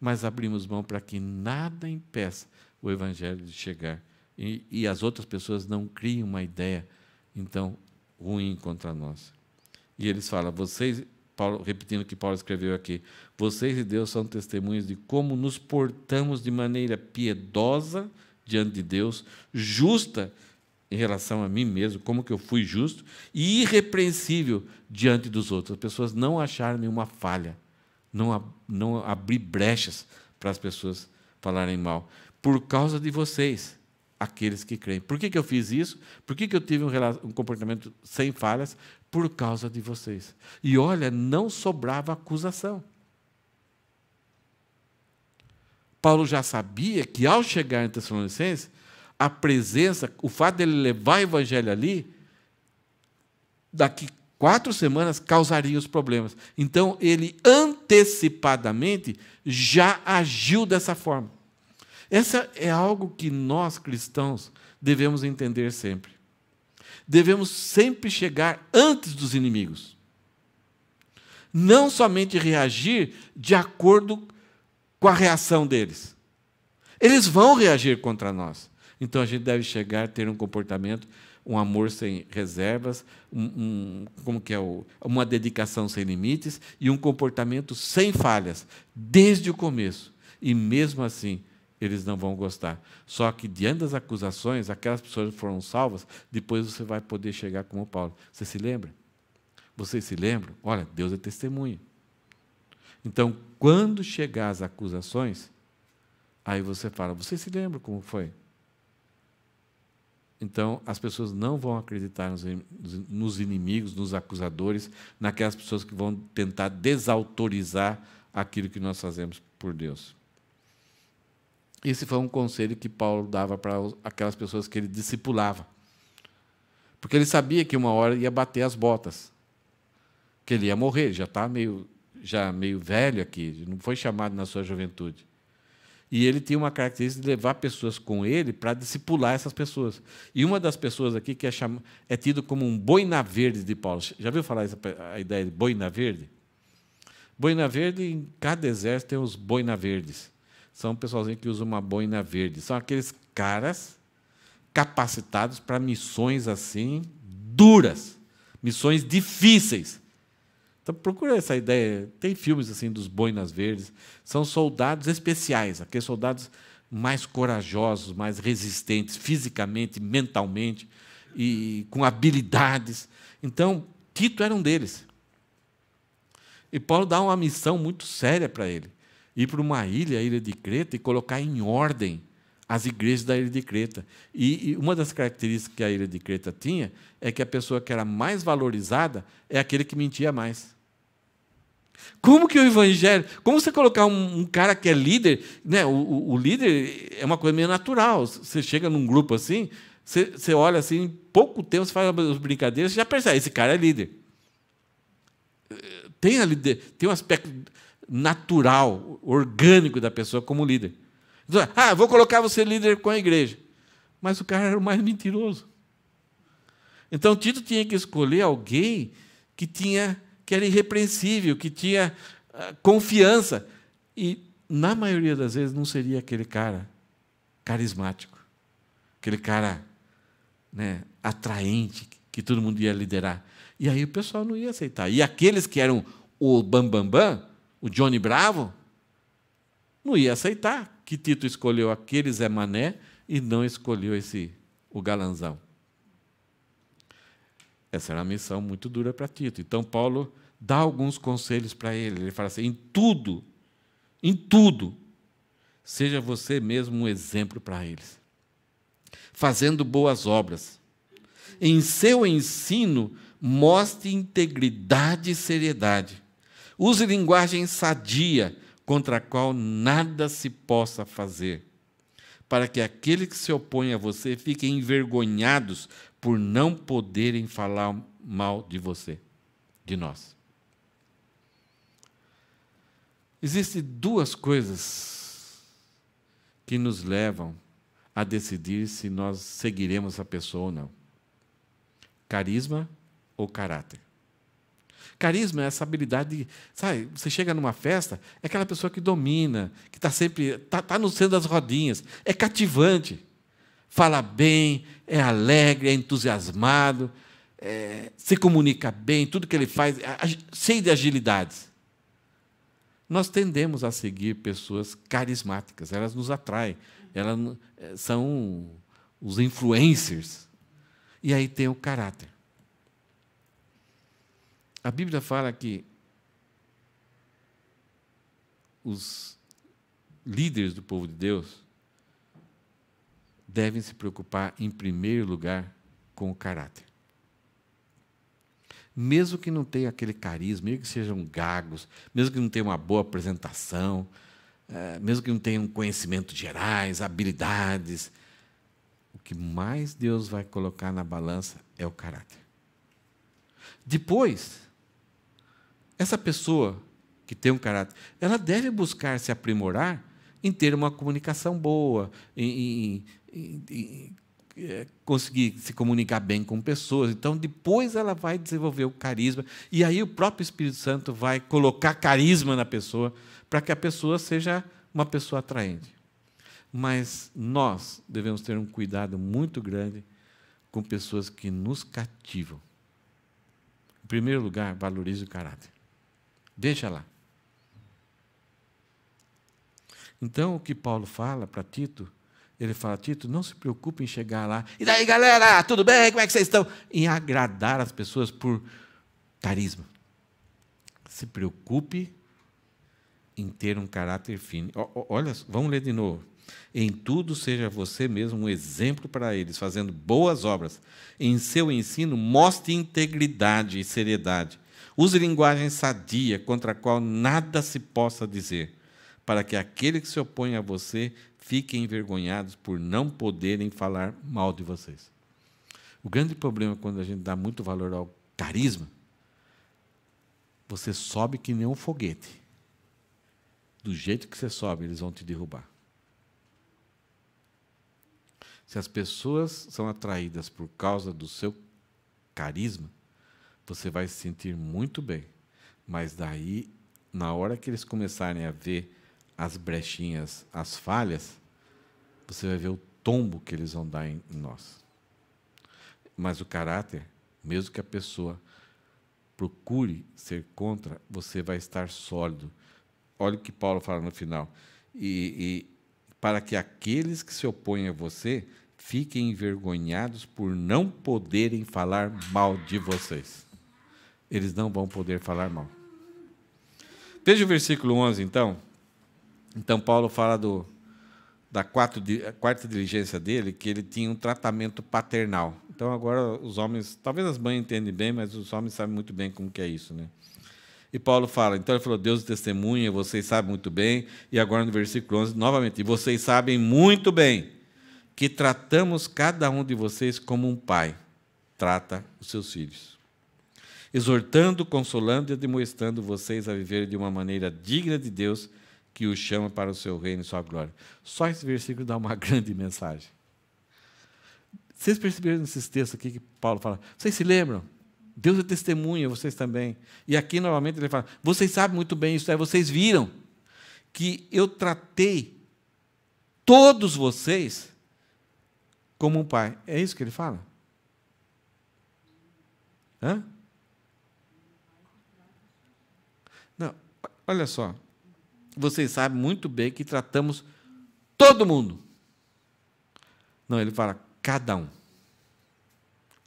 mas abrimos mão para que nada impeça o Evangelho de chegar e, e as outras pessoas não criem uma ideia, então, ruim contra nós. E eles falam, vocês, Paulo, repetindo o que Paulo escreveu aqui, vocês e Deus são testemunhas de como nos portamos de maneira piedosa diante de Deus, justa em relação a mim mesmo, como que eu fui justo e irrepreensível diante dos outros. As pessoas não acharam nenhuma falha, não, não abrir brechas para as pessoas falarem mal, por causa de vocês, aqueles que creem. Por que, que eu fiz isso? Por que, que eu tive um, um comportamento sem falhas? por causa de vocês. E olha, não sobrava acusação. Paulo já sabia que ao chegar em Tessalonicenses, a presença, o fato dele levar o evangelho ali, daqui quatro semanas causaria os problemas. Então ele antecipadamente já agiu dessa forma. Essa é algo que nós cristãos devemos entender sempre devemos sempre chegar antes dos inimigos. Não somente reagir de acordo com a reação deles. Eles vão reagir contra nós. Então a gente deve chegar, ter um comportamento, um amor sem reservas, um, um, como que é o, uma dedicação sem limites e um comportamento sem falhas, desde o começo. E mesmo assim, eles não vão gostar. Só que diante das acusações, aquelas pessoas foram salvas, depois você vai poder chegar como Paulo. Você se lembra? Vocês se lembram? Olha, Deus é testemunha. Então, quando chegar as acusações, aí você fala: Você se lembra como foi? Então, as pessoas não vão acreditar nos inimigos, nos acusadores, naquelas pessoas que vão tentar desautorizar aquilo que nós fazemos por Deus. Esse foi um conselho que Paulo dava para aquelas pessoas que ele discipulava. Porque ele sabia que uma hora ia bater as botas, que ele ia morrer, já está meio, já meio velho aqui, não foi chamado na sua juventude. E ele tinha uma característica de levar pessoas com ele para discipular essas pessoas. E uma das pessoas aqui que é, cham... é tido como um boina verde de Paulo. Já viu falar essa, a ideia de boina verde? Boina verde, em cada exército tem os boina verdes são o pessoalzinho que usa uma boina verde. São aqueles caras capacitados para missões assim duras, missões difíceis. Então procura essa ideia. Tem filmes assim dos boinas verdes. São soldados especiais, aqueles soldados mais corajosos, mais resistentes fisicamente, mentalmente e com habilidades. Então Tito era um deles. E Paulo dá uma missão muito séria para ele ir para uma ilha, a ilha de Creta, e colocar em ordem as igrejas da ilha de Creta. E, e, uma das características que a ilha de Creta tinha é que a pessoa que era mais valorizada é aquele que mentia mais. Como que o evangelho. Como você colocar um, um cara que é líder. Né, o, o, líder é uma coisa meio natural. Você chega num grupo assim, você, você olha assim, em pouco tempo, você faz as brincadeiras, você já percebe: ah, esse cara é líder. Eh, tem, a, tem um aspecto natural, orgânico da pessoa como líder. Então, ah, vou colocar você líder com a igreja. Mas o cara era o mais mentiroso. Então Tito tinha que escolher alguém que tinha que era irrepreensível, que tinha ah, confiança e na maioria das vezes não seria aquele cara carismático, aquele cara né, atraente que todo mundo ia liderar. E aí o pessoal não ia aceitar. E aqueles que eram o bambambam bam, bam, o Johnny Bravo, não ia aceitar que Tito escolheu aquele Zé Mané e não escolheu esse o galanzão. Essa era uma missão muito dura para Tito. Então Paulo dá alguns conselhos para ele. Ele fala assim: em tudo, em tudo, seja você mesmo um exemplo para eles, fazendo boas obras. Em seu ensino, mostre integridade e seriedade Use linguagem sadia, contra a qual nada se possa fazer, para que aquele que se opõe a você fique envergonhados por não poderem falar mal de você, de nós. Existem duas coisas que nos levam a decidir se nós seguiremos a pessoa ou não: carisma ou caráter. Carisma é essa habilidade, sabe? Você chega numa festa, é aquela pessoa que domina, que está sempre, está tá no centro das rodinhas, é cativante, fala bem, é alegre, é entusiasmado, é, se comunica bem, tudo que ele faz, é cheio de agilidades. Nós tendemos a seguir pessoas carismáticas, elas nos atraem, elas é, são os influencers. E aí tem o caráter. A Bíblia fala que os líderes do povo de Deus devem se preocupar, em primeiro lugar, com o caráter. Mesmo que não tenha aquele carisma, mesmo que sejam gagos, mesmo que não tenha uma boa apresentação, é, mesmo que não tenham conhecimentos gerais, habilidades, o que mais Deus vai colocar na balança é o caráter. Depois, essa pessoa que tem um caráter, ela deve buscar se aprimorar em ter uma comunicação boa, em, em, em, em é, conseguir se comunicar bem com pessoas. Então, depois ela vai desenvolver o carisma, e aí o próprio Espírito Santo vai colocar carisma na pessoa, para que a pessoa seja uma pessoa atraente. Mas nós devemos ter um cuidado muito grande com pessoas que nos cativam. Em primeiro lugar, valorize o caráter. Deixa lá. Então, o que Paulo fala para Tito, ele fala: Tito, não se preocupe em chegar lá. E daí, galera, tudo bem? Como é que vocês estão? Em agradar as pessoas por carisma. Se preocupe em ter um caráter firme. Olha, vamos ler de novo. Em tudo seja você mesmo um exemplo para eles, fazendo boas obras. Em seu ensino, mostre integridade e seriedade. Use linguagem sadia contra a qual nada se possa dizer, para que aquele que se opõe a você fique envergonhados por não poderem falar mal de vocês. O grande problema é quando a gente dá muito valor ao carisma, você sobe que nem um foguete. Do jeito que você sobe, eles vão te derrubar. Se as pessoas são atraídas por causa do seu carisma, você vai se sentir muito bem. Mas daí, na hora que eles começarem a ver as brechinhas, as falhas, você vai ver o tombo que eles vão dar em nós. Mas o caráter, mesmo que a pessoa procure ser contra, você vai estar sólido. Olha o que Paulo fala no final. E, e para que aqueles que se opõem a você fiquem envergonhados por não poderem falar mal de vocês eles não vão poder falar mal. Veja o versículo 11, então. Então, Paulo fala do, da quarta, quarta diligência dele, que ele tinha um tratamento paternal. Então, agora os homens, talvez as mães entendem bem, mas os homens sabem muito bem como que é isso, né? E Paulo fala, então ele falou, Deus testemunha, vocês sabem muito bem. E agora no versículo 11, novamente, vocês sabem muito bem que tratamos cada um de vocês como um pai trata os seus filhos exortando, consolando e admoestando vocês a viver de uma maneira digna de Deus que o chama para o seu reino e sua glória. Só esse versículo dá uma (laughs) grande mensagem. Vocês perceberam nesses textos aqui que Paulo fala? Vocês se lembram? Deus é testemunha, vocês também. E aqui novamente ele fala: vocês sabem muito bem isso, é, vocês viram que eu tratei todos vocês como um pai. É isso que ele fala? Hã? Olha só, vocês sabem muito bem que tratamos todo mundo. Não, ele fala cada um.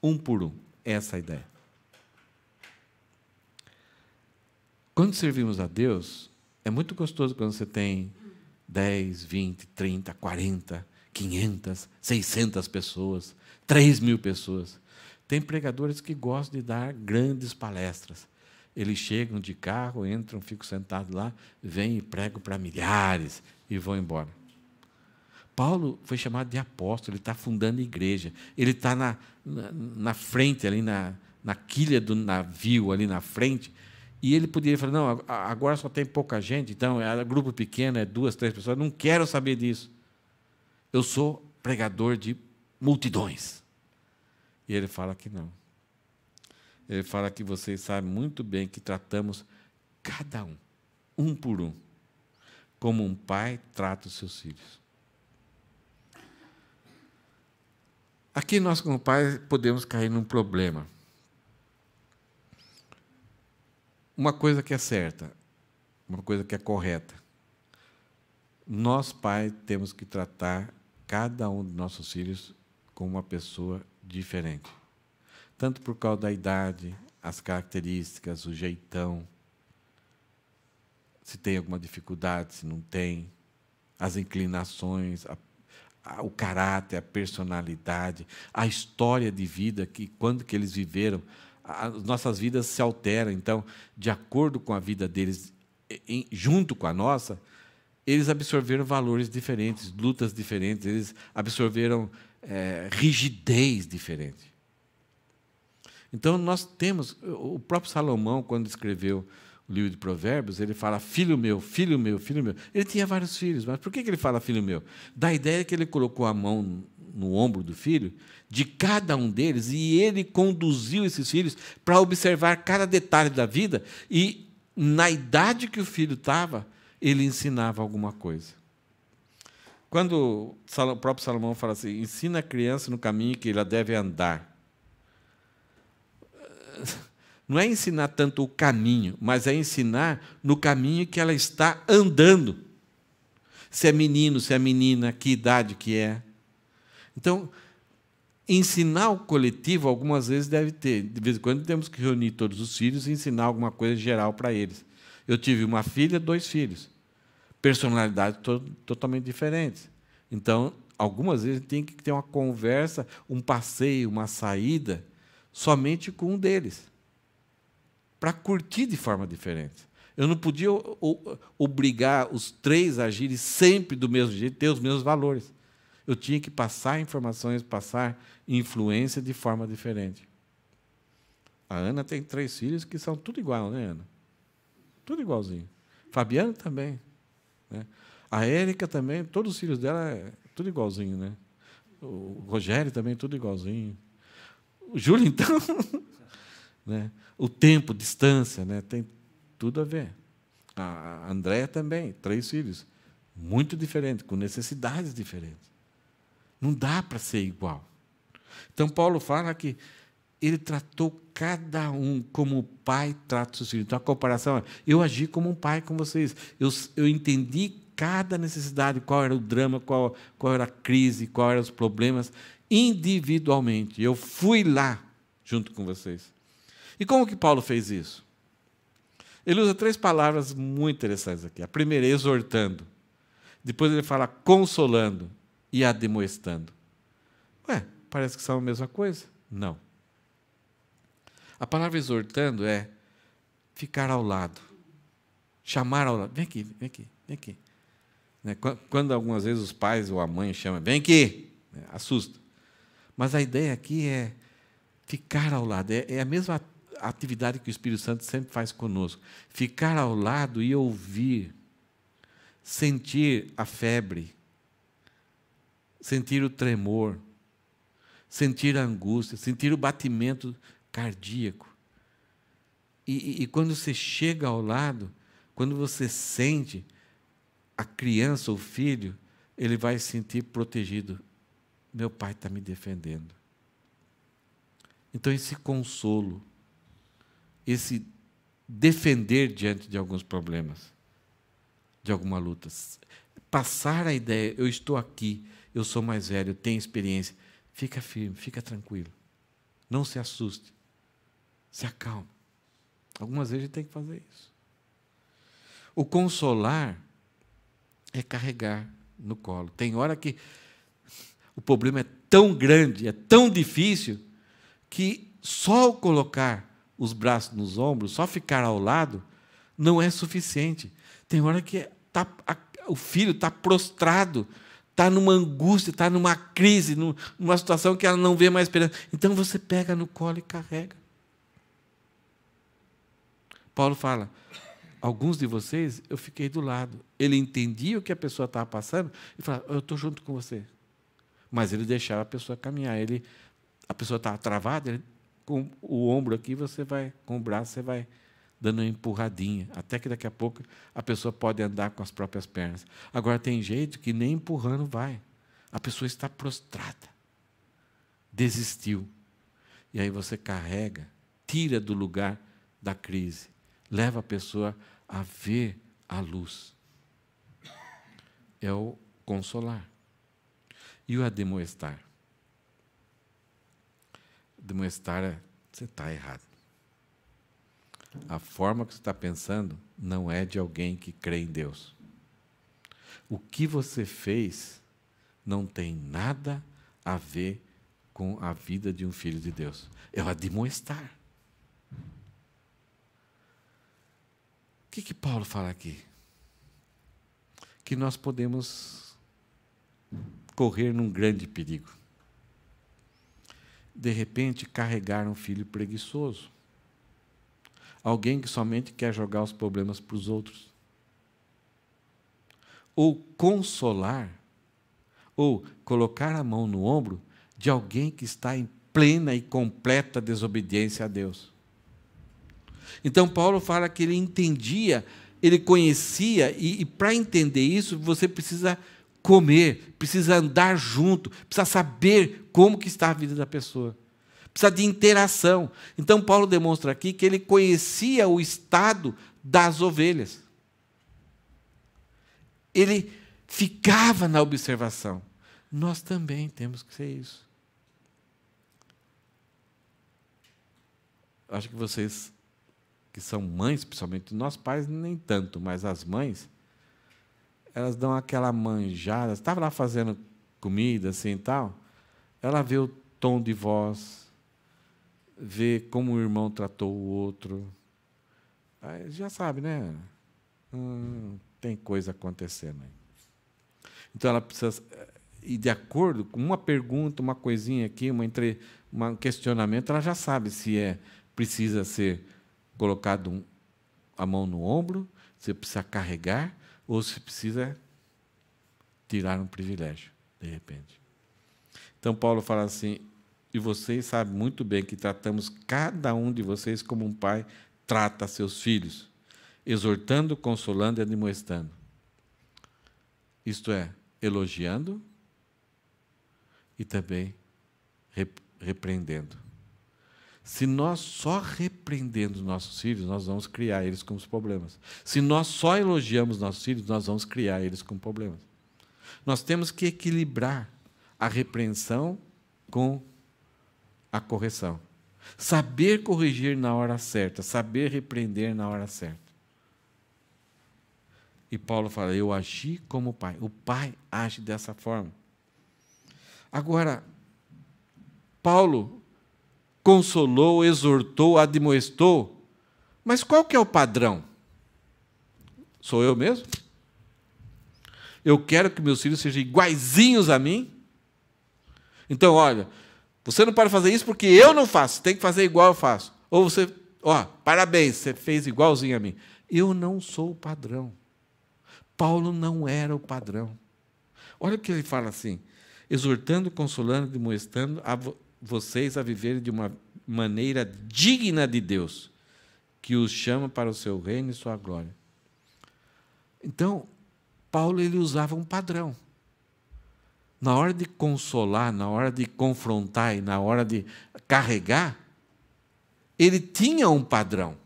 Um por um. Essa é a ideia. Quando servimos a Deus, é muito gostoso quando você tem 10, 20, 30, 40, 500, 600 pessoas, 3 mil pessoas. Tem pregadores que gostam de dar grandes palestras. Eles chegam de carro, entram, ficam sentados lá, vêm e pregam para milhares e vão embora. Paulo foi chamado de apóstolo, ele está fundando a igreja, ele está na, na, na, frente, ali na, na quilha do navio, ali na frente, e ele poderia falar: não, agora só tem pouca gente, então é grupo pequeno, é duas, três pessoas, não quero saber disso. Eu sou pregador de multidões. E ele fala que não. Ele fala que vocês sabem muito bem que tratamos cada um, um por um, como um pai trata os seus filhos. Aqui nós, como pais, podemos cair num problema. Uma coisa que é certa, uma coisa que é correta. Nós, pais, temos que tratar cada um dos nossos filhos como uma pessoa diferente tanto por causa da idade, as características, o jeitão, se tem alguma dificuldade, se não tem, as inclinações, a, a, o caráter, a personalidade, a história de vida, que quando que eles viveram, as nossas vidas se alteram. Então, de acordo com a vida deles, em, junto com a nossa, eles absorveram valores diferentes, lutas diferentes, eles absorveram é, rigidez diferente. Então, nós temos. O próprio Salomão, quando escreveu o livro de Provérbios, ele fala: Filho meu, filho meu, filho meu. Ele tinha vários filhos, mas por que ele fala filho meu? Da ideia que ele colocou a mão no ombro do filho, de cada um deles, e ele conduziu esses filhos para observar cada detalhe da vida, e na idade que o filho estava, ele ensinava alguma coisa. Quando o próprio Salomão fala assim: ensina a criança no caminho que ela deve andar, (laughs) não é ensinar tanto o caminho, mas é ensinar no caminho que ela está andando. Se é menino, se é menina, que idade que é. Então, ensinar o coletivo algumas vezes deve ter. De vez em quando temos que reunir todos os filhos e ensinar alguma coisa geral para eles. Eu tive uma filha, dois filhos. Personalidades to totalmente diferentes. Então, algumas vezes tem que ter uma conversa, um passeio, uma saída somente com um deles, para curtir de forma diferente. Eu não podia obrigar os três a agirem sempre do mesmo jeito, ter os mesmos valores. Eu tinha que passar informações, passar influência de forma diferente. A Ana tem três filhos que são tudo igual, né, Ana? Tudo igualzinho. Fabiana também. Né? A Érica também, todos os filhos dela, é tudo igualzinho, né? O Rogério também, tudo igualzinho. Júlio, então. (laughs) né? O tempo, distância, né? tem tudo a ver. A Andréia também, três filhos. Muito diferente, com necessidades diferentes. Não dá para ser igual. Então, Paulo fala que ele tratou cada um como o pai trata os seus filhos. Então, a comparação é: eu agi como um pai com vocês. Eu, eu entendi cada necessidade, qual era o drama, qual, qual era a crise, qual eram os problemas individualmente. Eu fui lá junto com vocês. E como que Paulo fez isso? Ele usa três palavras muito interessantes aqui. A primeira, exortando. Depois ele fala consolando e ademoestando. Ué, parece que são a mesma coisa? Não. A palavra exortando é ficar ao lado, chamar ao lado. Vem aqui, vem aqui, vem aqui. Né, quando algumas vezes os pais ou a mãe chamam, vem aqui, né, assusta. Mas a ideia aqui é ficar ao lado, é, é a mesma atividade que o Espírito Santo sempre faz conosco. Ficar ao lado e ouvir, sentir a febre, sentir o tremor, sentir a angústia, sentir o batimento cardíaco. E, e, e quando você chega ao lado, quando você sente a criança o filho, ele vai se sentir protegido meu pai está me defendendo. Então, esse consolo, esse defender diante de alguns problemas, de alguma luta, passar a ideia, eu estou aqui, eu sou mais velho, eu tenho experiência, fica firme, fica tranquilo. Não se assuste. Se acalma. Algumas vezes a gente tem que fazer isso. O consolar é carregar no colo. Tem hora que o problema é tão grande, é tão difícil, que só colocar os braços nos ombros, só ficar ao lado, não é suficiente. Tem hora que tá, a, o filho está prostrado, está numa angústia, está numa crise, numa situação que ela não vê mais esperança. Então você pega no colo e carrega. Paulo fala: alguns de vocês eu fiquei do lado. Ele entendia o que a pessoa estava passando e falava: eu estou junto com você mas ele deixava a pessoa caminhar. Ele, a pessoa estava travada, ele, com o ombro aqui, você vai, com o braço, você vai dando uma empurradinha, até que daqui a pouco a pessoa pode andar com as próprias pernas. Agora, tem jeito que nem empurrando vai. A pessoa está prostrada, desistiu. E aí você carrega, tira do lugar da crise, leva a pessoa a ver a luz. É o consolar e o ademoestar. Demoestar é você está errado. A forma que você está pensando não é de alguém que crê em Deus. O que você fez não tem nada a ver com a vida de um filho de Deus. É o ademoestar. O que, que Paulo fala aqui? Que nós podemos correr num grande perigo. De repente, carregar um filho preguiçoso. Alguém que somente quer jogar os problemas para os outros. Ou consolar, ou colocar a mão no ombro de alguém que está em plena e completa desobediência a Deus. Então, Paulo fala que ele entendia, ele conhecia, e, e para entender isso, você precisa comer, precisa andar junto, precisa saber como que está a vida da pessoa. Precisa de interação. Então Paulo demonstra aqui que ele conhecia o estado das ovelhas. Ele ficava na observação. Nós também temos que ser isso. Acho que vocês que são mães, principalmente nós pais, nem tanto, mas as mães, elas dão aquela manjada. Estava lá fazendo comida assim e tal. Ela vê o tom de voz, vê como o irmão tratou o outro. Aí já sabe, né? Hum, tem coisa acontecendo aí. Então ela precisa eh, e de acordo com uma pergunta, uma coisinha aqui, uma entre, um questionamento, ela já sabe se é precisa ser colocado um, a mão no ombro, se precisa carregar, ou se precisa é tirar um privilégio, de repente. Então, Paulo fala assim: e vocês sabem muito bem que tratamos cada um de vocês como um pai trata seus filhos, exortando, consolando e admoestando. Isto é, elogiando e também repreendendo. Se nós só repreendendo nossos filhos, nós vamos criar eles com os problemas. Se nós só elogiamos nossos filhos, nós vamos criar eles com problemas. Nós temos que equilibrar a repreensão com a correção. Saber corrigir na hora certa, saber repreender na hora certa. E Paulo fala: Eu agi como o pai. O pai age dessa forma. Agora, Paulo consolou, exortou, admoestou. Mas qual que é o padrão? Sou eu mesmo? Eu quero que meus filhos sejam iguaizinhos a mim? Então, olha, você não pode fazer isso porque eu não faço, tem que fazer igual eu faço. Ou você, ó, parabéns, você fez igualzinho a mim. Eu não sou o padrão. Paulo não era o padrão. Olha o que ele fala assim: exortando, consolando, admoestando vocês a viverem de uma maneira digna de Deus, que os chama para o seu reino e sua glória. Então, Paulo ele usava um padrão. Na hora de consolar, na hora de confrontar e na hora de carregar, ele tinha um padrão.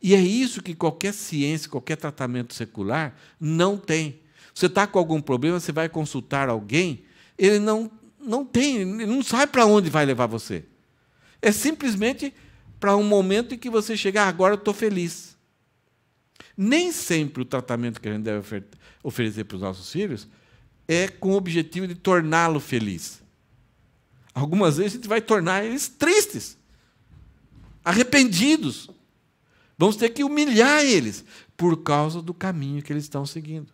E é isso que qualquer ciência, qualquer tratamento secular não tem. Você está com algum problema, você vai consultar alguém, ele não, não tem, não sabe para onde vai levar você. É simplesmente para um momento em que você chegar, ah, agora eu estou feliz. Nem sempre o tratamento que a gente deve oferecer para os nossos filhos é com o objetivo de torná-lo feliz. Algumas vezes a gente vai tornar eles tristes, arrependidos. Vamos ter que humilhar eles por causa do caminho que eles estão seguindo.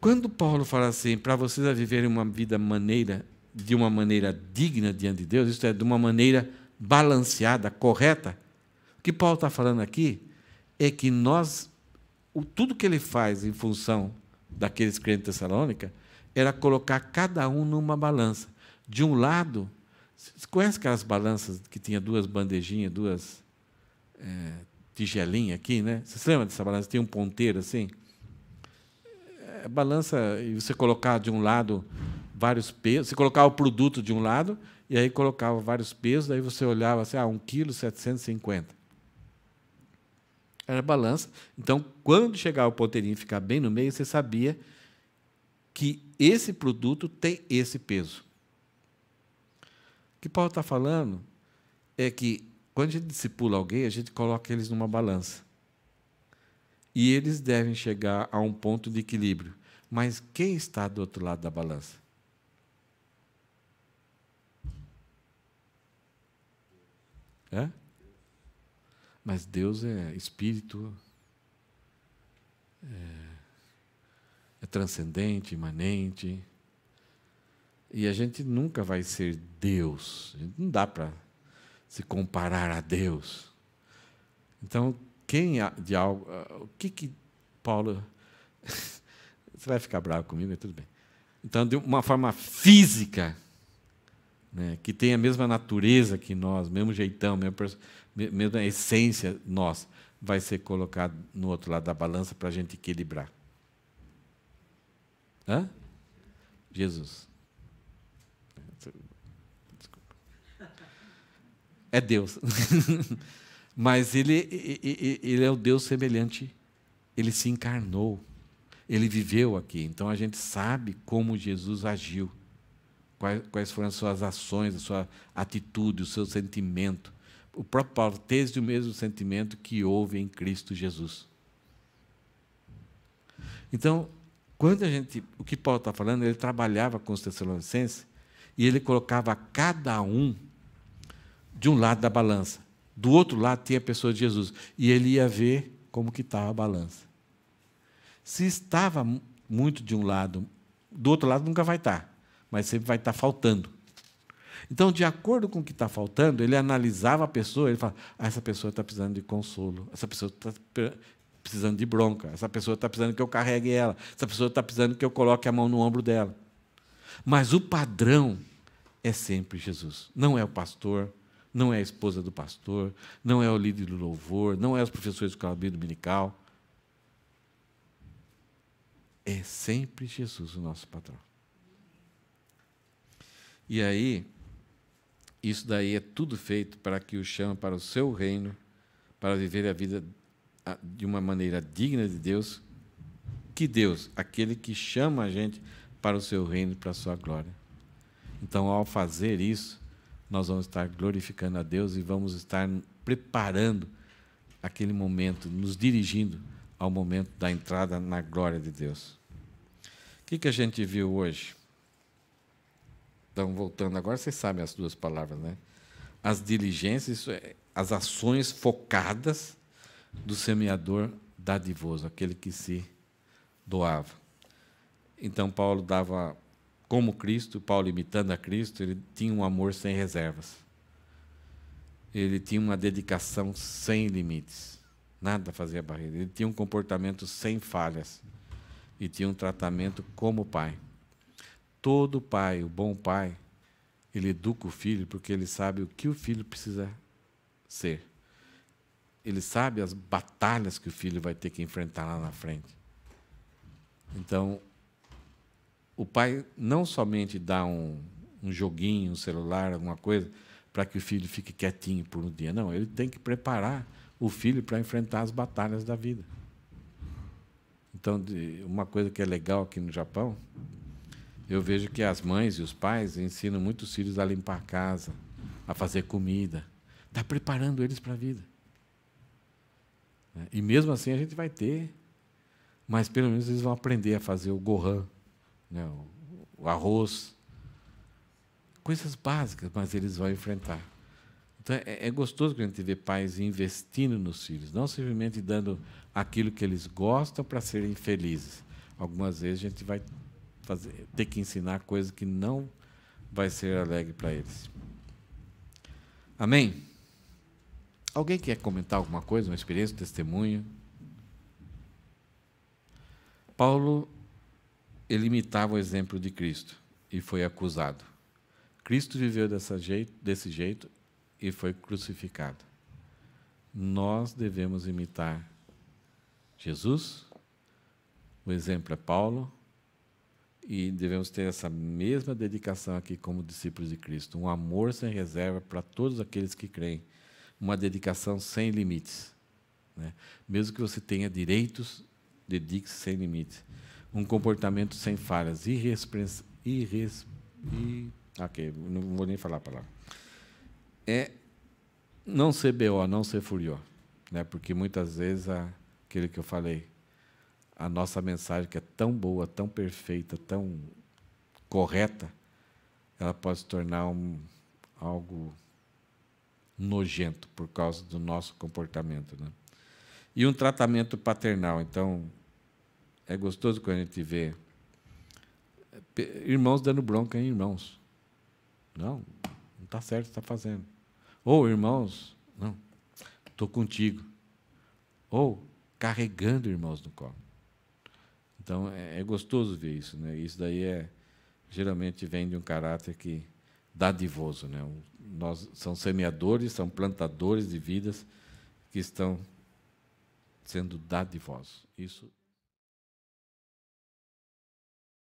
Quando Paulo fala assim, para vocês a é viverem uma vida maneira, de uma maneira digna diante de Deus, isto é, de uma maneira balanceada, correta, o que Paulo está falando aqui é que nós, o, tudo que ele faz em função daqueles crentes de Tessalônica, era colocar cada um numa balança. De um lado, você conhece aquelas balanças que tinha duas bandejinhas, duas é, eh, tigelinhas aqui, né? Você se lembra dessa balança? Tinha um ponteiro assim? balança e você colocar de um lado vários pesos, você colocava o produto de um lado e aí colocava vários pesos, aí você olhava assim, ah, 1,750 kg. Era balança. Então, quando chegar o ponteirinho e ficar bem no meio, você sabia que esse produto tem esse peso. O que Paulo está falando é que quando a gente discipula alguém, a gente coloca eles numa balança. E eles devem chegar a um ponto de equilíbrio. Mas quem está do outro lado da balança? É? Mas Deus é espírito, é, é transcendente, imanente. E a gente nunca vai ser Deus. Não dá para se comparar a Deus. Então, quem de algo. Ah, o que que Paulo. (laughs) Você vai ficar bravo comigo, é tudo bem. Então, de uma forma física, né, que tem a mesma natureza que nós, mesmo jeitão, mesmo, mesma essência nós, vai ser colocado no outro lado da balança para a gente equilibrar. Hã? Jesus. Desculpa. É Deus. (laughs) Mas ele, ele é o Deus semelhante, ele se encarnou, ele viveu aqui. Então a gente sabe como Jesus agiu, quais, foram as suas ações, a sua atitude, o seu sentimento. O próprio Paulo teve o mesmo sentimento que houve em Cristo Jesus. Então, quando a gente, o que Paulo está falando, ele trabalhava com os Tessalonicenses e ele colocava cada um de um lado da balança. Do outro lado tem a pessoa de Jesus. E ele ia ver como que estava a balança. Se estava muito de um lado, do outro lado nunca vai estar, tá, mas sempre vai estar tá faltando. Então, de acordo com o que está faltando, ele analisava a pessoa, ele falava: ah, essa pessoa está precisando de consolo, essa pessoa está precisando de bronca, essa pessoa está precisando que eu carregue ela, essa pessoa está precisando que eu coloque a mão no ombro dela. Mas o padrão é sempre Jesus, não é o pastor, não é a esposa do pastor, não é o líder do louvor, não é os professores do calabio dominical. É sempre Jesus o nosso patrão. E aí, isso daí é tudo feito para que o chame para o seu reino, para viver a vida de uma maneira digna de Deus. Que Deus, aquele que chama a gente para o seu reino, para a sua glória. Então, ao fazer isso, nós vamos estar glorificando a Deus e vamos estar preparando aquele momento, nos dirigindo ao momento da entrada na glória de Deus. O que, que a gente viu hoje? Então, voltando agora, vocês sabem as duas palavras, né? As diligências, é, as ações focadas do semeador dadivoso, aquele que se doava. Então, Paulo dava como Cristo, Paulo imitando a Cristo, ele tinha um amor sem reservas. Ele tinha uma dedicação sem limites. Nada fazia barreira. Ele tinha um comportamento sem falhas. E tinha um tratamento como pai. Todo pai, o bom pai, ele educa o filho porque ele sabe o que o filho precisa ser. Ele sabe as batalhas que o filho vai ter que enfrentar lá na frente. Então, o pai não somente dá um, um joguinho, um celular, alguma coisa, para que o filho fique quietinho por um dia. Não, ele tem que preparar o filho para enfrentar as batalhas da vida. Então, uma coisa que é legal aqui no Japão, eu vejo que as mães e os pais ensinam muito os filhos a limpar a casa, a fazer comida. Está preparando eles para a vida. E mesmo assim a gente vai ter, mas pelo menos eles vão aprender a fazer o gohan, né, o arroz, coisas básicas, mas eles vão enfrentar. Então é, é, gostoso que a gente vê pais investindo nos filhos, não simplesmente dando aquilo que eles gostam para serem felizes. Algumas vezes a gente vai fazer, ter que ensinar coisas que não vai ser alegre para eles. Amém? Alguém quer comentar alguma coisa, uma experiência, um testemunho? Paulo ele imitava o exemplo de Cristo e foi acusado. Cristo viveu jeito, desse jeito e foi crucificado. Nós devemos imitar Jesus, o exemplo é Paulo, e devemos ter essa mesma dedicação aqui como discípulos de Cristo, um amor sem reserva para todos aqueles que creem, uma dedicação sem limites. Né? Mesmo que você tenha direitos, dedique-se sem limites um comportamento sem falhas, irrespres... Irres... I... Ok, não vou nem falar a palavra. É não ser BO, não ser furió, né? porque muitas vezes aquilo que eu falei, a nossa mensagem que é tão boa, tão perfeita, tão correta, ela pode se tornar um, algo nojento por causa do nosso comportamento, né? E um tratamento paternal. Então, é gostoso quando a gente vê irmãos dando bronca em irmãos. Não, não está certo, está fazendo. Ou irmãos, não, estou contigo. Ou carregando irmãos no colo. Então é, é gostoso ver isso, né? Isso daí é geralmente vem de um caráter que dadivoso, né? nós são semeadores, são plantadores de vidas que estão sendo dadivosos. Isso